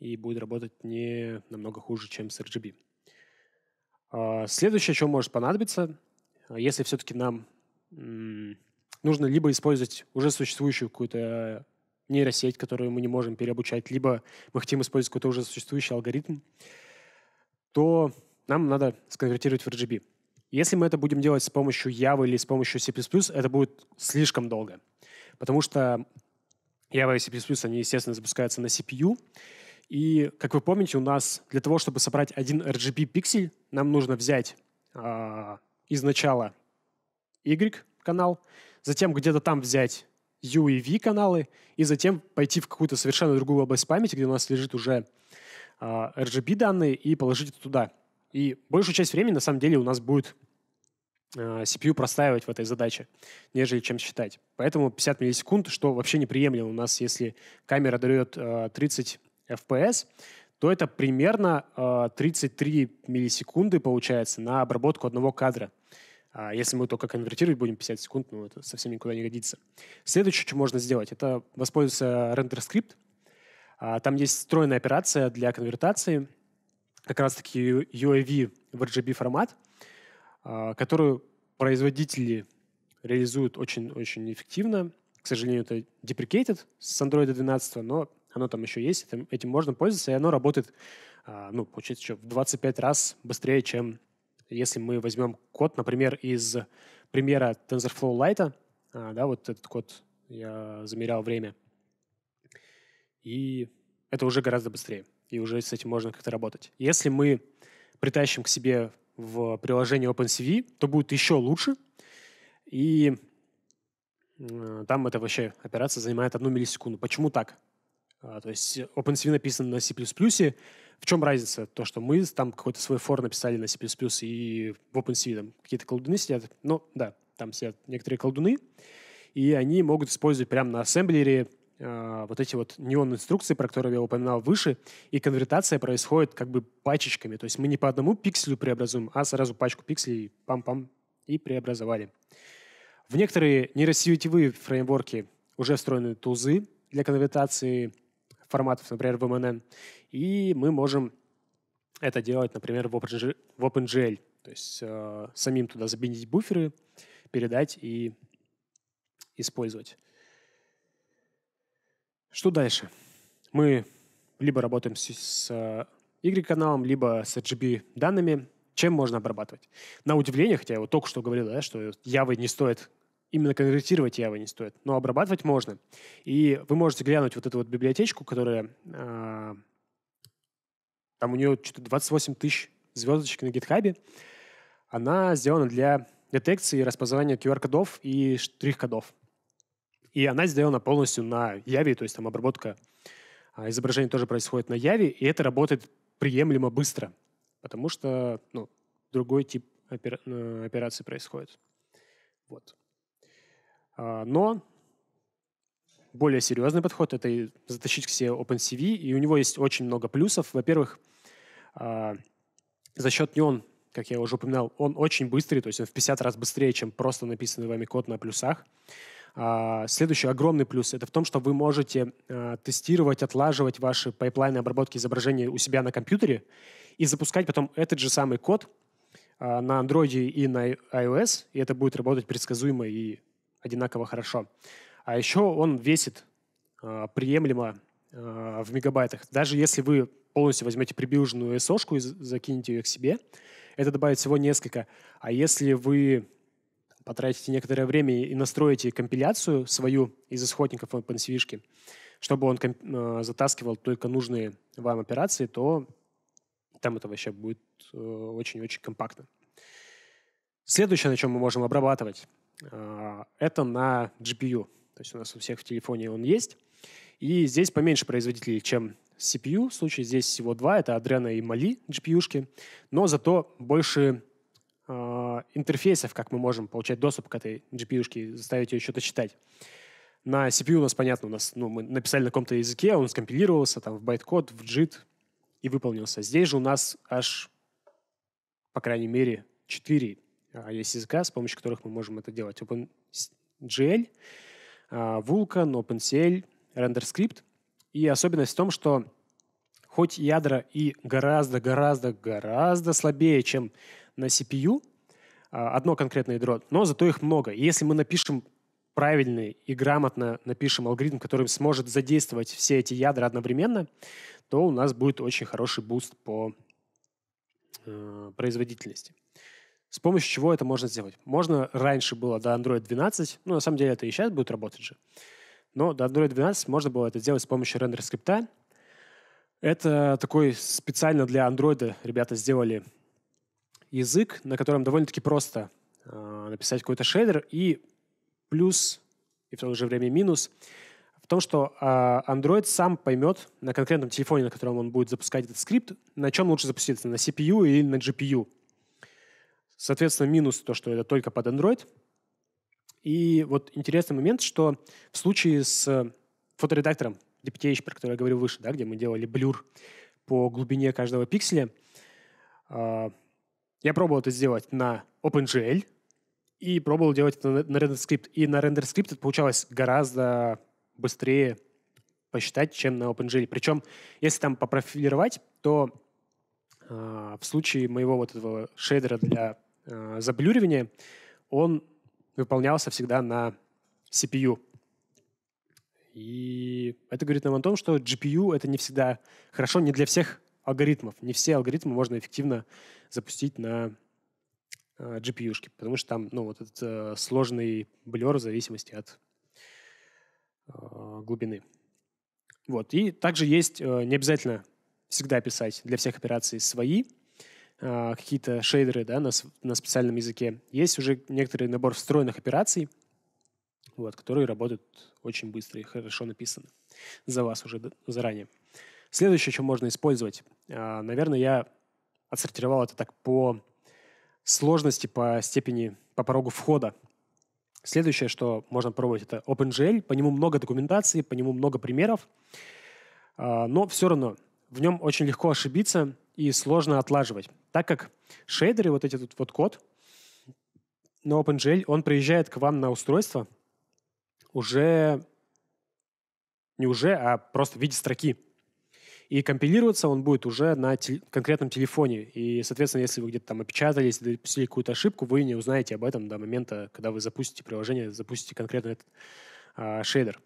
И будет работать не намного хуже, чем с RGB. А, следующее, что может понадобиться, если все-таки нам нужно либо использовать уже существующую какую-то э, нейросеть, которую мы не можем переобучать, либо мы хотим использовать какой-то уже существующий алгоритм, то нам надо сконвертировать в RGB. Если мы это будем делать с помощью Java или с помощью C++, это будет слишком долго. Потому что Java и C++, они, естественно, запускаются на CPU. И, как вы помните, у нас для того, чтобы собрать один RGB пиксель, нам нужно взять э, а, изначала Y канал, затем где-то там взять U и V каналы, и затем пойти в какую-то совершенно другую область памяти, где у нас лежит уже а, э, RGB данные, и положить это туда. И большую часть времени, на самом деле, у нас будет э, а, CPU простаивать в этой задаче, нежели чем считать. Поэтому 50 миллисекунд, что вообще неприемлемо у нас, если камера дает э, 30 FPS, то это примерно э, а, 33 миллисекунды получается на обработку одного кадра. А если мы только конвертировать будем 50 секунд, ну, это совсем никуда не годится. Следующее, что можно сделать, это воспользоваться рендер-скрипт. А, там есть встроенная операция для конвертации, как раз-таки UAV в RGB формат, а, которую производители реализуют очень-очень эффективно. К сожалению, это deprecated с Android 12, но оно там еще есть, этим, можно пользоваться, и оно работает, а, ну, получается, еще в 25 раз быстрее, чем если мы возьмем код, например, из примера TensorFlow Lite, а, да, вот этот код я замерял время, и это уже гораздо быстрее, и уже с этим можно как-то работать. Если мы притащим к себе в приложение OpenCV, то будет еще лучше, и а, там эта вообще операция занимает одну миллисекунду. Почему так? А, то есть OpenCV написан на C++, в чем разница? То, что мы там какой-то свой фор написали на C++ и в OpenSea там какие-то колдуны сидят. Ну, да, там сидят некоторые колдуны, и они могут использовать прямо на ассемблере э, вот эти вот неон-инструкции, про которые я упоминал выше, и конвертация происходит как бы пачечками. То есть мы не по одному пикселю преобразуем, а сразу пачку пикселей, пам-пам, и преобразовали. В некоторые нейросетевые фреймворки уже встроены тузы для конвертации форматов, например, в MNN. И мы можем это делать, например, в OpenGL. В OpenGL. То есть э, самим туда забинить буферы, передать и использовать. Что дальше? Мы либо работаем с, с э, Y-каналом, либо с RGB-данными. Чем можно обрабатывать? На удивление, хотя я вот только что говорил, да, что Явы не стоит именно конвертировать Java не стоит, но обрабатывать можно. И вы можете глянуть вот эту вот библиотечку, которая... Э, там у нее что-то 28 тысяч звездочек на гитхабе. Она сделана для детекции и распознавания QR-кодов и штрих-кодов. И она сделана полностью на Яве, то есть там обработка э, изображений тоже происходит на Яве, и это работает приемлемо быстро, потому что ну, другой тип опера- э, операции происходит. Вот. А, но более серьезный подход — это затащить к себе OpenCV, и у него есть очень много плюсов. Во-первых, а, за счет него, он, как я уже упоминал, он очень быстрый, то есть он в 50 раз быстрее, чем просто написанный вами код на плюсах. А, следующий огромный плюс — это в том, что вы можете тестировать, отлаживать ваши пайплайны обработки изображений у себя на компьютере и запускать потом этот же самый код на Android и на iOS, и это будет работать предсказуемо и одинаково хорошо. А еще он весит э, приемлемо э, в мегабайтах. Даже если вы полностью возьмете прибилженную SO-шку и закинете ее к себе, это добавит всего несколько. А если вы потратите некоторое время и настроите компиляцию свою из исходников OpenCV, чтобы он э, затаскивал только нужные вам операции, то там это вообще будет э, очень-очень компактно. Следующее, на чем мы можем обрабатывать, а, это на GPU. То есть у нас у всех в телефоне он есть. И здесь поменьше производителей, чем CPU. В случае здесь всего два. Это Adreno и Mali GPU-шки. Но зато больше э, интерфейсов, как мы можем получать доступ к этой GPU-шке, заставить ее что-то читать. На CPU у нас, понятно, у нас, ну, мы написали на каком-то языке, он скомпилировался там в байткод, в JIT и выполнился. Здесь же у нас аж, по крайней мере, четыре. А есть языка, с помощью которых мы можем это делать. OpenGL, а, Vulkan, OpenCL, RenderScript. И особенность в том, что хоть ядра и гораздо-гораздо-гораздо слабее, чем на CPU, а, одно конкретное ядро, но зато их много. И если мы напишем правильный и грамотно напишем алгоритм, который сможет задействовать все эти ядра одновременно, то у нас будет очень хороший буст по э, производительности. С помощью чего это можно сделать? Можно раньше было до Android 12, ну, на самом деле это и сейчас будет работать же, но до Android 12 можно было это делать с помощью рендер-скрипта. Это такой специально для Android ребята сделали язык, на котором довольно-таки просто э, написать какой-то шейдер, и плюс, и в то же время минус, в том, что э, Android сам поймет на конкретном телефоне, на котором он будет запускать этот скрипт, на чем лучше запуститься, на CPU или на GPU. Соответственно, минус то, что это только под Android. И вот интересный момент, что в случае с фоторедактором DPTH, про который я говорил выше, да, где мы делали блюр по глубине каждого пикселя, а, я пробовал это сделать на OpenGL и пробовал делать это на RenderScript. И на RenderScript это получалось гораздо быстрее посчитать, чем на OpenGL. Причем, если там попрофилировать, то э, в случае моего вот этого шейдера для э, а, заблюривания, он выполнялся всегда на CPU. И это говорит нам о том, что GPU это не всегда хорошо не для всех алгоритмов. Не все алгоритмы можно эффективно запустить на а, GPU-шке, потому что там ну, вот этот э, сложный блер в зависимости от э, глубины. Вот. И также есть, э, не обязательно всегда писать для всех операций свои а, какие-то шейдеры да, на, на специальном языке. Есть уже некоторый набор встроенных операций, вот, которые работают очень быстро и хорошо написаны за вас уже заранее. Следующее, что можно использовать, а, наверное, я отсортировал это так по сложности, по степени, по порогу входа. Следующее, что можно пробовать, это OpenGL. По нему много документации, по нему много примеров. А, но все равно в нем очень легко ошибиться, и сложно отлаживать, так как шейдеры, вот этот вот код на OpenGL, он приезжает к вам на устройство уже, не уже, а просто в виде строки. И компилироваться он будет уже на те, конкретном телефоне. И, соответственно, если вы где-то там опечатались, допустили какую-то ошибку, вы не узнаете об этом до момента, когда вы запустите приложение, запустите конкретно этот а, шейдер.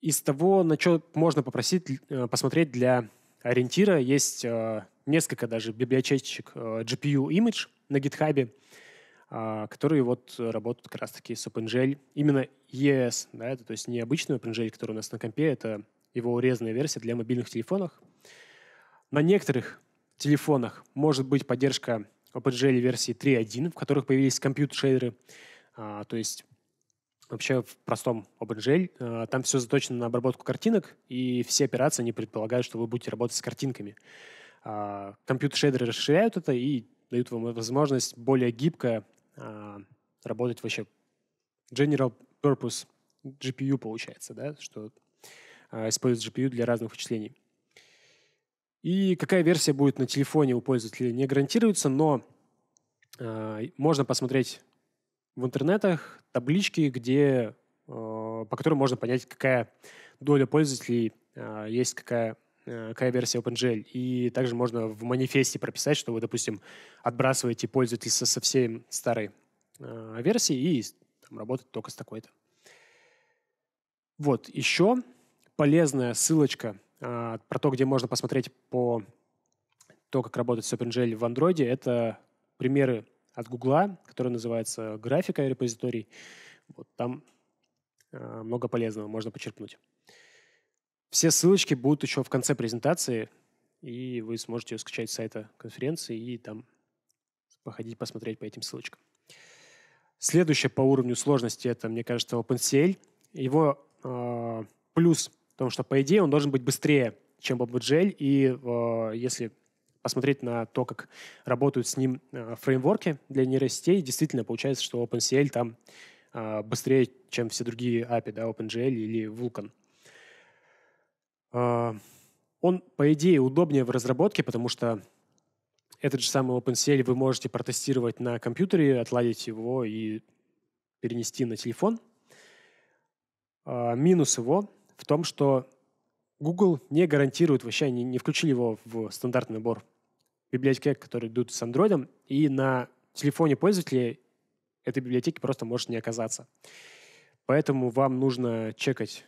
Из того, на что можно попросить, э, посмотреть для ориентира. Есть э, несколько даже библиотечек э, GPU Image на GitHub, э, которые вот работают как раз-таки с OpenGL. Именно ES, да, это, то есть не обычный OpenGL, который у нас на компе, это его урезанная версия для мобильных телефонов. На некоторых телефонах может быть поддержка OpenGL версии 3.1, в которых появились компьютер-шейдеры, а, то есть вообще в простом OpenGL. Э, там все заточено на обработку картинок, и все операции не предполагают, что вы будете работать с картинками. А, компьютер-шейдеры расширяют это и дают вам возможность более гибко а, работать вообще general purpose GPU получается, да, что а, использует GPU для разных вычислений. И какая версия будет на телефоне у пользователя не гарантируется, но э, можно посмотреть в интернетах таблички, где, э, по которым можно понять, какая доля пользователей а, есть, какая э, какая версия OpenGL. И также можно в манифесте прописать, что вы, допустим, отбрасываете пользователей со, со всей старой а, версии и там, работать только с такой-то. Вот, еще полезная ссылочка э, про то, где можно посмотреть по то, как работает с OpenGL в Android, это примеры от Гугла, который называется «Графика репозиторий». Вот там э, много полезного можно почерпнуть. Все ссылочки будут еще в конце презентации, и вы сможете ее скачать с сайта конференции и там походить, посмотреть по этим ссылочкам. Следующее по уровню сложности, это, мне кажется, OpenCL. Его э, плюс в том, что, по идее, он должен быть быстрее, чем OpenGL, и э, если посмотреть на то, как работают с ним э, фреймворки для нейросетей, действительно получается, что OpenCL там а, быстрее, чем все другие API, да, OpenGL или Vulkan. А, он, по идее, удобнее в разработке, потому что этот же самый OpenCL вы можете протестировать на компьютере, отладить его и перенести на телефон. А, минус его в том, что Google не гарантирует, вообще они не включили его в стандартный набор библиотек, которые идут с Android, и на телефоне пользователя этой библиотеки просто может не оказаться. Поэтому вам нужно чекать,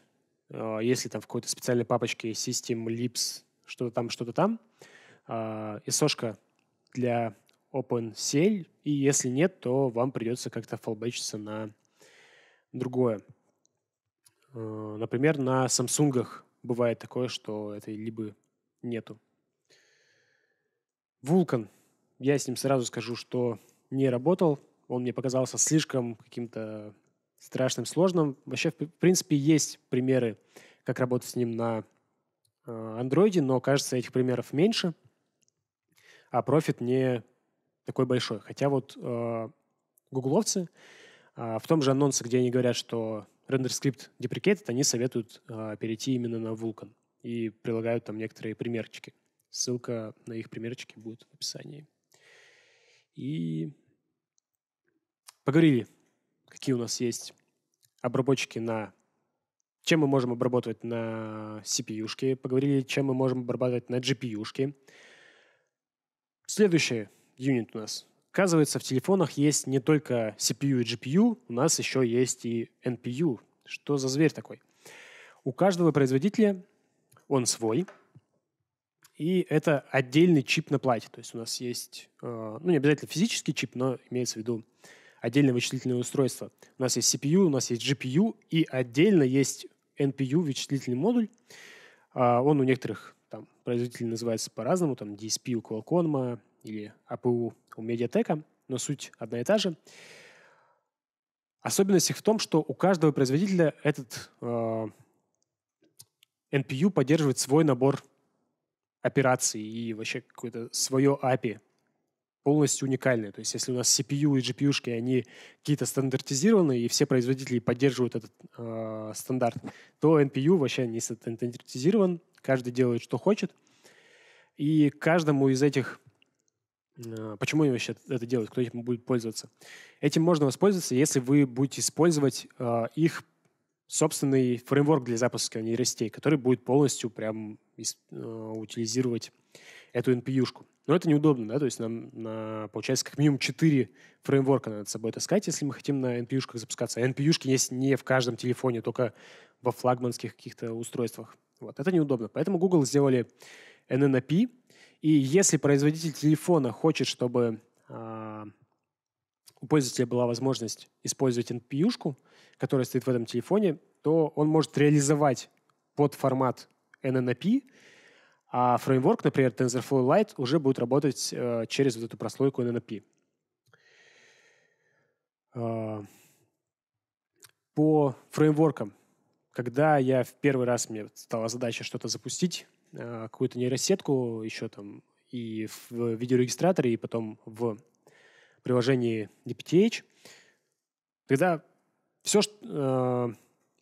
э, если там в какой-то специальной папочке System, Lips, что-то там, что-то там, ISO э, для OpenCL, и если нет, то вам придется как-то фолбечиться на другое. Э, например, на Samsung бывает такое, что этой либо нету. Вулкан. Я с ним сразу скажу, что не работал. Он мне показался слишком каким-то страшным, сложным. Вообще, в принципе, есть примеры, как работать с ним на э, андроиде, но, кажется, этих примеров меньше, а профит не такой большой. Хотя вот э, гугловцы э, в том же анонсе, где они говорят, что рендер скрипт deprecated, они советуют э, перейти именно на Vulkan и прилагают там некоторые примерчики. Ссылка на их примерчики будет в описании. И поговорили, какие у нас есть обработчики на... Чем мы можем обрабатывать на CPU-шке, поговорили, чем мы можем обрабатывать на GPU-шке. Следующий юнит у нас. Оказывается, в телефонах есть не только CPU и GPU, у нас еще есть и NPU. Что за зверь такой? У каждого производителя он свой – и это отдельный чип на плате. То есть у нас есть, э, ну не обязательно физический чип, но имеется в виду отдельное вычислительное устройство. У нас есть CPU, у нас есть GPU и отдельно есть NPU, вычислительный модуль. А, он у некоторых там, производителей называется по-разному, там DSP у Qualcomm или APU у Mediatek, но суть одна и та же. Особенность их в том, что у каждого производителя этот э, NPU поддерживает свой набор операции и вообще какое-то свое API полностью уникальное. То есть если у нас CPU и gpu они какие-то стандартизированные, и все производители поддерживают этот э, стандарт, то NPU вообще не стандартизирован, каждый делает, что хочет. И каждому из этих... Э, почему они вообще это делают? Кто этим будет пользоваться? Этим можно воспользоваться, если вы будете использовать э, их собственный фреймворк для запуска нейросетей, который будет полностью прям э, утилизировать эту NPU-шку. Но это неудобно, да, то есть нам, на, получается, как минимум 4 фреймворка надо с собой таскать, если мы хотим на NPU-шках запускаться. А NPU-шки есть не в каждом телефоне, только во флагманских каких-то устройствах. Вот, это неудобно. Поэтому Google сделали NNP и если производитель телефона хочет, чтобы э, у пользователя была возможность использовать NPU-шку, который стоит в этом телефоне, то он может реализовать под формат NNP, а фреймворк, например, TensorFlow Lite, уже будет работать э, через вот эту прослойку NNP. Э, по фреймворкам. Когда я в первый раз, мне стала задача что-то запустить, э, какую-то нейросетку еще там и в видеорегистраторе, и потом в приложении DPTH, тогда все, что, э,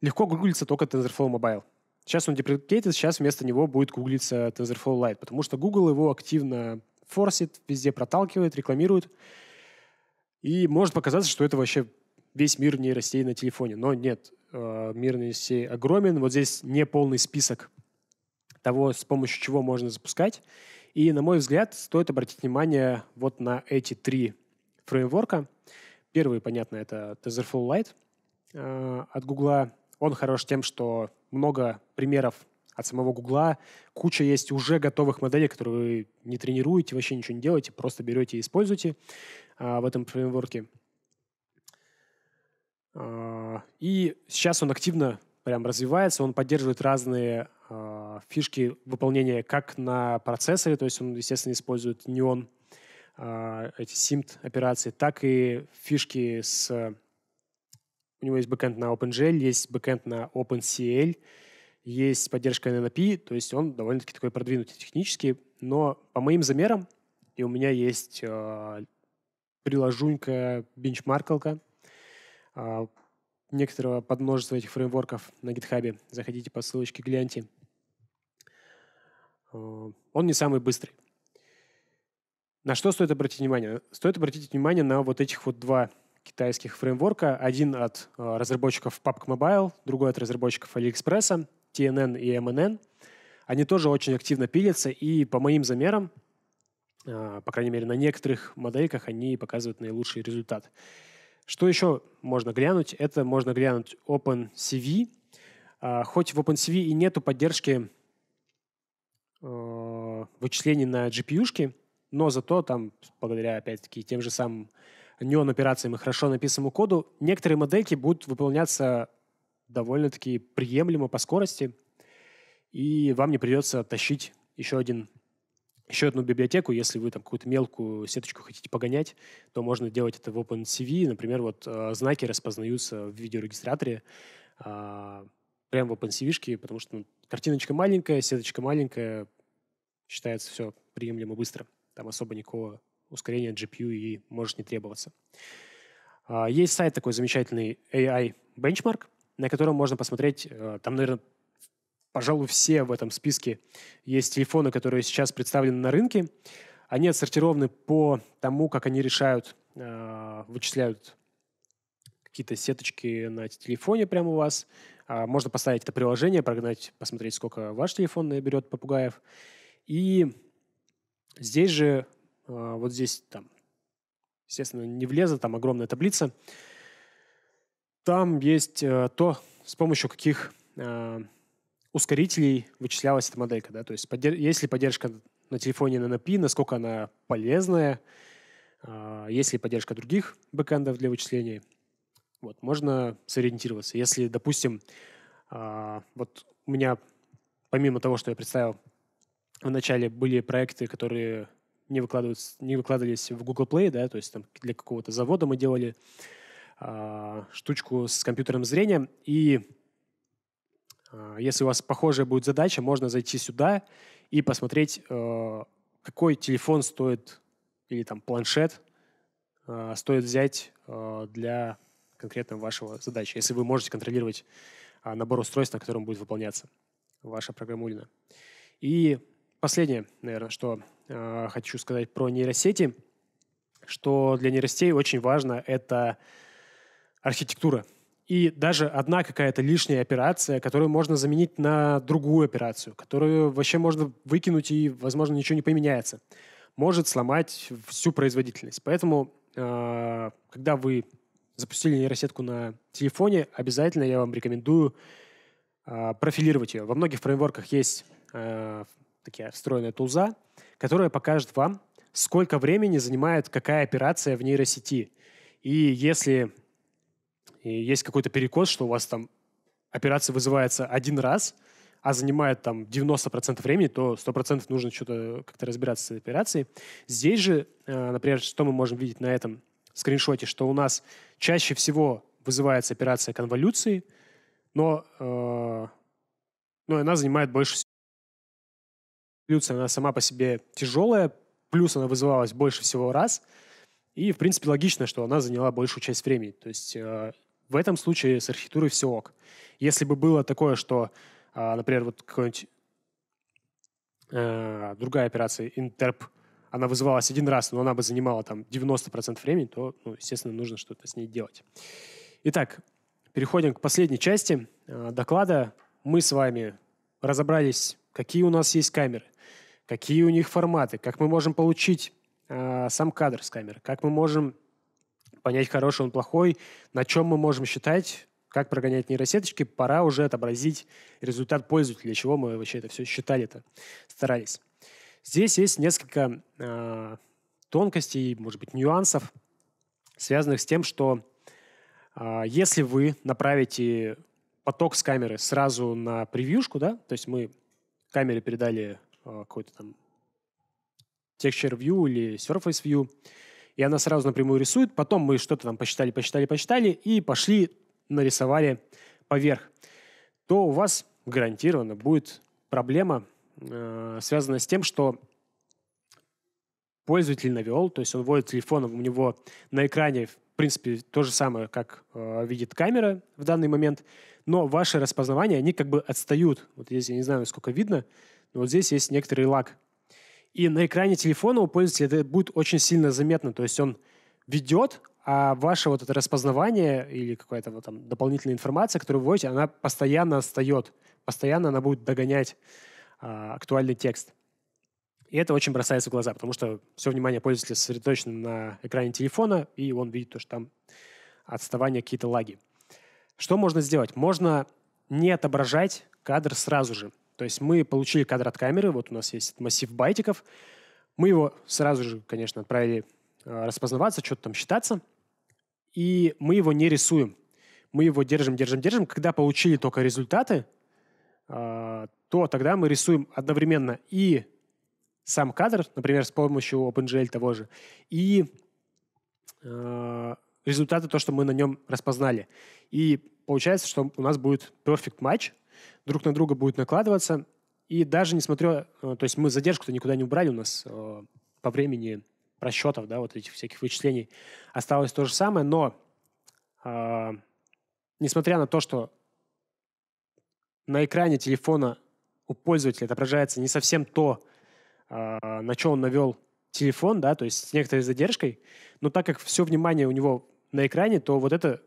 легко гуглится только TensorFlow Mobile. Сейчас он депрептейтед, сейчас вместо него будет гуглиться TensorFlow Lite, потому что Google его активно форсит, везде проталкивает, рекламирует. И может показаться, что это вообще весь мир нейросетей на телефоне. Но нет, э, мир нейросетей огромен. Вот здесь не полный список того, с помощью чего можно запускать. И, на мой взгляд, стоит обратить внимание вот на эти три фреймворка. Первый, понятно, это TensorFlow Lite — Э, от Гугла. Он хорош тем, что много примеров от самого Гугла. Куча есть уже готовых моделей, которые вы не тренируете, вообще ничего не делаете, просто берете и используете э, в этом фреймворке. А, и сейчас он активно прям развивается, он поддерживает разные фишки выполнения как на процессоре, то есть он, естественно, использует неон эти симт операции, так и фишки с у него есть бэкэнд на OpenGL, есть бэкэнд на OpenCL, есть поддержка NNP, то есть он довольно-таки такой продвинутый технически, но по моим замерам, и у меня есть э, приложунька, бенчмаркалка, э, а, некоторого подмножества этих фреймворков на гитхабе. Заходите по ссылочке, гляньте. Э, он не самый быстрый. На что стоит обратить внимание? Стоит обратить внимание на вот этих вот два китайских фреймворка. Один от э, разработчиков PUBG Mobile, другой от разработчиков AliExpress, TNN и MNN. Они тоже очень активно пилятся, и по моим замерам, э, по крайней мере, на некоторых модельках они показывают наилучший результат. Что еще можно глянуть? Это можно глянуть OpenCV. Э, хоть в OpenCV и нету поддержки вычислений на GPU-шки, но зато там, благодаря, опять-таки, тем же самым неон операциями хорошо написанному коду, некоторые модельки будут выполняться довольно-таки приемлемо по скорости, и вам не придется тащить еще один еще одну библиотеку, если вы там какую-то мелкую сеточку хотите погонять, то можно делать это в OpenCV. Например, вот э, знаки распознаются в видеорегистраторе э, прямо в OpenCV, потому что ну, картиночка маленькая, сеточка маленькая, считается все приемлемо быстро. Там особо никакого ускорение GPU и может не требоваться. А, есть сайт такой замечательный AI Benchmark, на котором можно посмотреть, э, там, наверное, пожалуй, все в этом списке есть телефоны, которые сейчас представлены на рынке. Они отсортированы по тому, как они решают, э, вычисляют какие-то сеточки на телефоне прямо у вас. А, можно поставить это приложение, прогнать, посмотреть, сколько ваш телефон наберет попугаев. И здесь же а, вот здесь там, естественно, не влезла, там огромная таблица. Там есть э, то, с помощью каких э, ускорителей вычислялась эта моделька. Да? То есть поддерж... есть ли поддержка на телефоне NNP, насколько она полезная, а, есть ли поддержка других бэкэндов для вычислений. Вот, можно сориентироваться. Если, допустим, а, вот у меня, помимо того, что я представил, в начале были проекты, которые не, выкладывались, не выкладывались в Google Play, да, то есть там для какого-то завода мы делали э, штучку с компьютерным зрением, и э, если у вас похожая будет задача, можно зайти сюда и посмотреть, э, какой телефон стоит, или там планшет э, стоит взять э, для конкретно вашего задачи, если вы можете контролировать а, набор устройств, на котором будет выполняться ваша программулина. И последнее, наверное, что э, хочу сказать про нейросети, что для нейросетей очень важно это архитектура. И даже одна какая-то лишняя операция, которую можно заменить на другую операцию, которую вообще можно выкинуть и, возможно, ничего не поменяется, может сломать всю производительность. Поэтому, э, когда вы запустили нейросетку на телефоне, обязательно я вам рекомендую э, профилировать ее. Во многих фреймворках есть таки встроенная туза, которая покажет вам, сколько времени занимает какая операция в нейросети. И если есть какой-то перекос, что у вас там операция вызывается один раз, а занимает там 90% времени, то 100% нужно что-то как-то разбираться с этой операцией. Здесь же, э, например, что мы можем видеть на этом скриншоте, что у нас чаще всего вызывается операция конволюции, но, э, но она занимает больше революция, она сама по себе тяжелая, плюс она вызывалась больше всего раз, и, в принципе, логично, что она заняла большую часть времени. То есть э, в этом случае с архитектурой все ок. Если бы было такое, что, э, например, вот какая нибудь э, другая операция, интерп, она вызывалась один раз, но она бы занимала там 90% времени, то, ну, естественно, нужно что-то с ней делать. Итак, переходим к последней части э, доклада. Мы с вами разобрались, какие у нас есть камеры, какие у них форматы, как мы можем получить э, сам кадр с камеры, как мы можем понять, хороший он, плохой, на чем мы можем считать, как прогонять нейросеточки, пора уже отобразить результат пользователя, для чего мы вообще это все считали-то, старались. Здесь есть несколько э, тонкостей, может быть, нюансов, связанных с тем, что э, если вы направите поток с камеры сразу на превьюшку, да, то есть мы камере передали Э, какой-то там Texture View или Surface View, и она сразу напрямую рисует. Потом мы что-то там посчитали, посчитали, посчитали, и пошли, нарисовали поверх. То у вас гарантированно будет проблема, э, связанная с тем, что пользователь навел, то есть он вводит телефон, у него на экране, в принципе, то же самое, как э, видит камера в данный момент, но ваши распознавания, они как бы отстают. Вот здесь я не знаю, сколько видно, но вот здесь есть некоторый лаг. И на экране телефона у пользователя это будет очень сильно заметно. То есть он ведет, а ваше вот это распознавание или какая-то вот там дополнительная информация, которую вы вводите, она постоянно отстает. Постоянно она будет догонять а, актуальный текст. И это очень бросается в глаза, потому что все внимание пользователя сосредоточено на экране телефона, и он видит то, что там отставания, какие-то лаги. Что можно сделать? Можно не отображать кадр сразу же. То есть мы получили кадр от камеры, вот у нас есть массив байтиков. Мы его сразу же, конечно, отправили э, распознаваться, что-то там считаться. И мы его не рисуем. Мы его держим, держим, держим. Когда получили только результаты, э, то тогда мы рисуем одновременно и сам кадр, например, с помощью OpenGL того же, и э, результаты, то, что мы на нем распознали. И получается, что у нас будет perfect match, друг на друга будет накладываться. И даже несмотря... Э, то есть мы задержку-то никуда не убрали у нас э, по времени просчетов, да, вот этих всяких вычислений. Осталось то же самое, но а, несмотря на то, что на экране телефона у пользователя отображается не совсем то, а, на что он навел телефон, да, то есть с некоторой задержкой, но так как все внимание у него на экране, то вот эта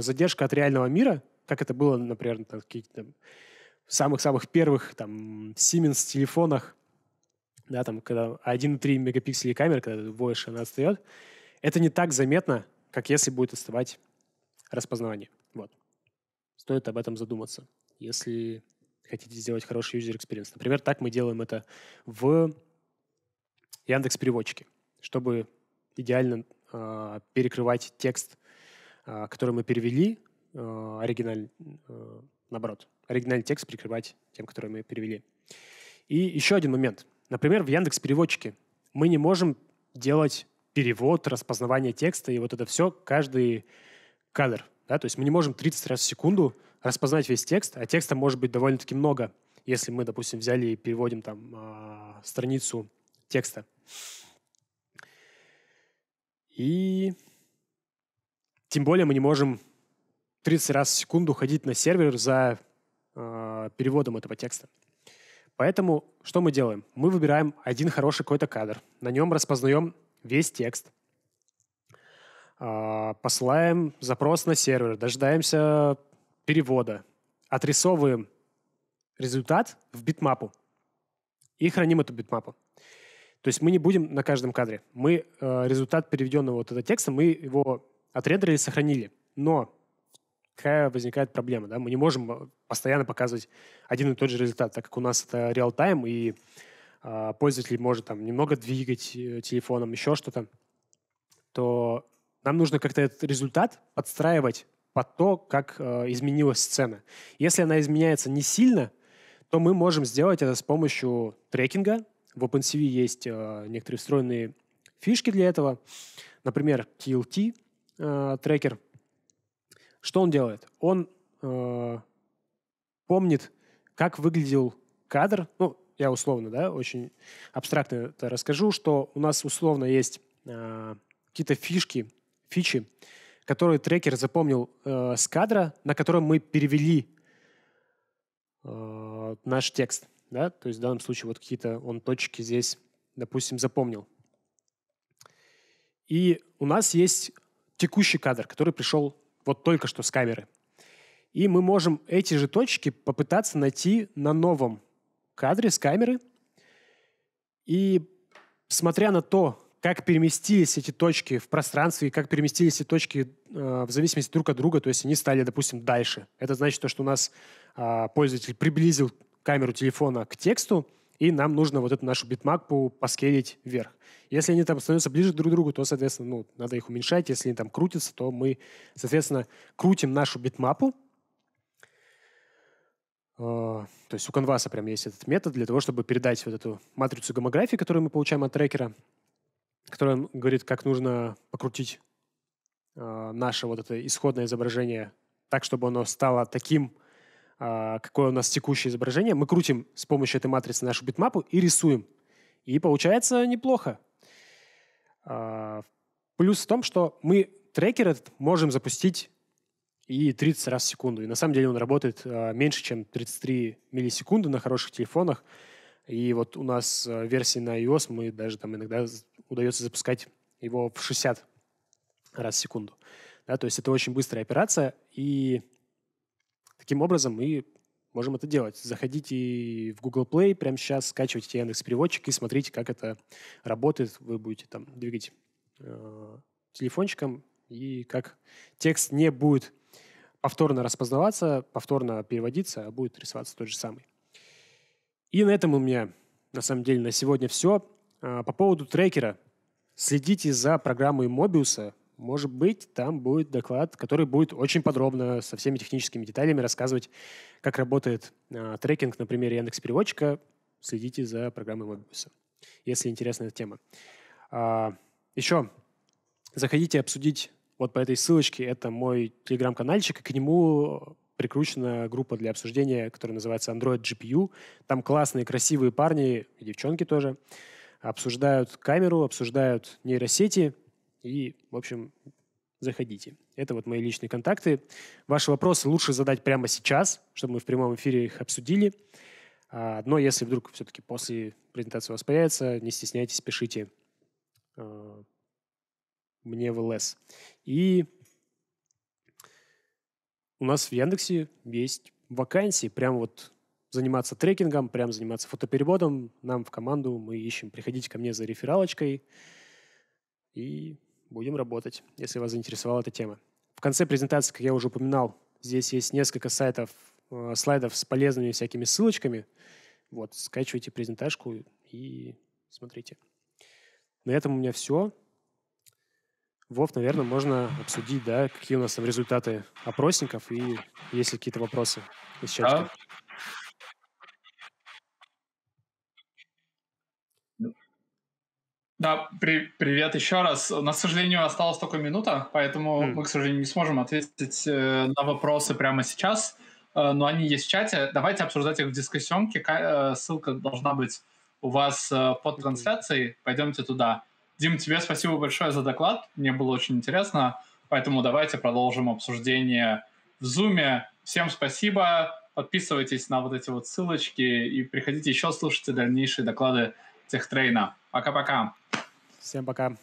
задержка от реального мира, как это было, например, на каких-то самых-самых первых там Siemens телефонах, да, там, когда 1,3 мегапикселей камеры, когда ты она отстает, это не так заметно, как если будет отставать распознавание. Вот. Стоит об этом задуматься, если хотите сделать хороший user experience. Например, так мы делаем это в Яндекс переводчике, чтобы идеально э, перекрывать текст, э, который мы перевели, Э, э, наоборот, оригинальный текст прикрывать тем, который мы перевели. И еще один момент. Например, в Яндекс переводчике мы не можем делать перевод, распознавание текста и вот это все каждый кадр. Да? То есть мы не можем 30 раз в секунду распознать весь текст, а текста может быть довольно-таки много, если мы, допустим, взяли и переводим там э, страницу текста. И тем более мы не можем 30 раз в секунду ходить на сервер за э, переводом этого текста. Поэтому что мы делаем? Мы выбираем один хороший какой-то кадр. На нем распознаем весь текст. Э, посылаем запрос на сервер, дожидаемся перевода, отрисовываем результат в битмапу и храним эту битмапу. То есть мы не будем на каждом кадре. Мы э, результат переведенного вот этого текста, мы его отрендерили, сохранили. Но какая возникает проблема. Да? Мы не можем э, постоянно показывать один и тот же результат, так как у нас это реал-тайм, и э, пользователь может там, немного двигать э, телефоном, еще что-то, то нам нужно как-то этот результат подстраивать под то, как э, изменилась сцена. Если она изменяется не сильно, то мы можем сделать это с помощью трекинга. В OpenCV есть э, некоторые встроенные фишки для этого. Например, TLT э, трекер – что он делает? Он э, помнит, как выглядел кадр. Ну, я условно, да, очень абстрактно это расскажу, что у нас условно есть э, какие-то фишки, фичи, которые трекер запомнил э, с кадра, на котором мы перевели э, наш текст. Да? То есть в данном случае вот какие-то он точки здесь, допустим, запомнил. И у нас есть текущий кадр, который пришел вот только что с камеры. И мы можем эти же точки попытаться найти на новом кадре с камеры. И смотря на то, как переместились эти точки в пространстве и как переместились эти точки э, в зависимости друг от друга, то есть они стали, допустим, дальше. Это значит то, что у нас э, пользователь приблизил камеру телефона к тексту, и нам нужно вот эту нашу битмапу поскейлить вверх. Если они там становятся ближе друг к другу, то, соответственно, ну, надо их уменьшать. Если они там крутятся, то мы, соответственно, крутим нашу битмапу. А, то есть у конваса прям есть этот метод для того, чтобы передать вот эту матрицу гомографии, которую мы получаем от трекера, которая говорит, как нужно покрутить а, наше вот это исходное изображение так, чтобы оно стало таким а, какое у нас текущее изображение, мы крутим с помощью этой матрицы нашу битмапу и рисуем. И получается неплохо. А, плюс в том, что мы трекер этот можем запустить и 30 раз в секунду. И на самом деле он работает а, меньше, чем 33 миллисекунды на хороших телефонах. И вот у нас версии на iOS мы даже там иногда удается запускать его в 60 раз в секунду. Да, то есть это очень быстрая операция, и таким образом мы можем это делать. Заходите в Google Play прямо сейчас, скачивайте Яндекс переводчик и смотрите, как это работает. Вы будете там двигать э, телефончиком и как текст не будет повторно распознаваться, повторно переводиться, а будет рисоваться тот же самый. И на этом у меня на самом деле на сегодня все. Э, по поводу трекера. Следите за программой Мобиуса. Может быть, там будет доклад, который будет очень подробно со всеми техническими деталями рассказывать, как работает э, трекинг например, Яндекс-переводчика. Следите за программой Mobius, если интересна эта тема. А, еще заходите обсудить вот по этой ссылочке. Это мой телеграм-канальчик, и к нему прикручена группа для обсуждения, которая называется Android GPU. Там классные, красивые парни и девчонки тоже обсуждают камеру, обсуждают нейросети, и, в общем, заходите. Это вот мои личные контакты. Ваши вопросы лучше задать прямо сейчас, чтобы мы в прямом эфире их обсудили. А, но если вдруг все-таки после презентации у вас появится, не стесняйтесь, пишите а, мне в ЛС. И у нас в Яндексе есть вакансии, прям вот заниматься трекингом, прям заниматься фотопереводом. Нам в команду мы ищем. Приходите ко мне за рефералочкой. И будем работать, если вас заинтересовала эта тема. В конце презентации, как я уже упоминал, здесь есть несколько сайтов, э, слайдов с полезными всякими ссылочками. Вот, скачивайте презентажку и смотрите. На этом у меня все. Вов, наверное, можно обсудить, да, какие у нас там результаты опросников и есть ли какие-то вопросы из чатика. Да, Да, при привет еще раз. У нас, к сожалению, осталась только минута, поэтому mm. мы, к сожалению, не сможем ответить э, на вопросы прямо сейчас, э, но они есть в чате. Давайте обсуждать их в дискуссионке. Э, ссылка должна быть у вас э, под трансляцией. Пойдемте туда. Дим, тебе спасибо большое за доклад. Мне было очень интересно. Поэтому давайте продолжим обсуждение в Зуме. Всем спасибо. Подписывайтесь на вот эти вот ссылочки и приходите еще слушайте дальнейшие доклады Техтрейна. Пока-пока. Всем пока.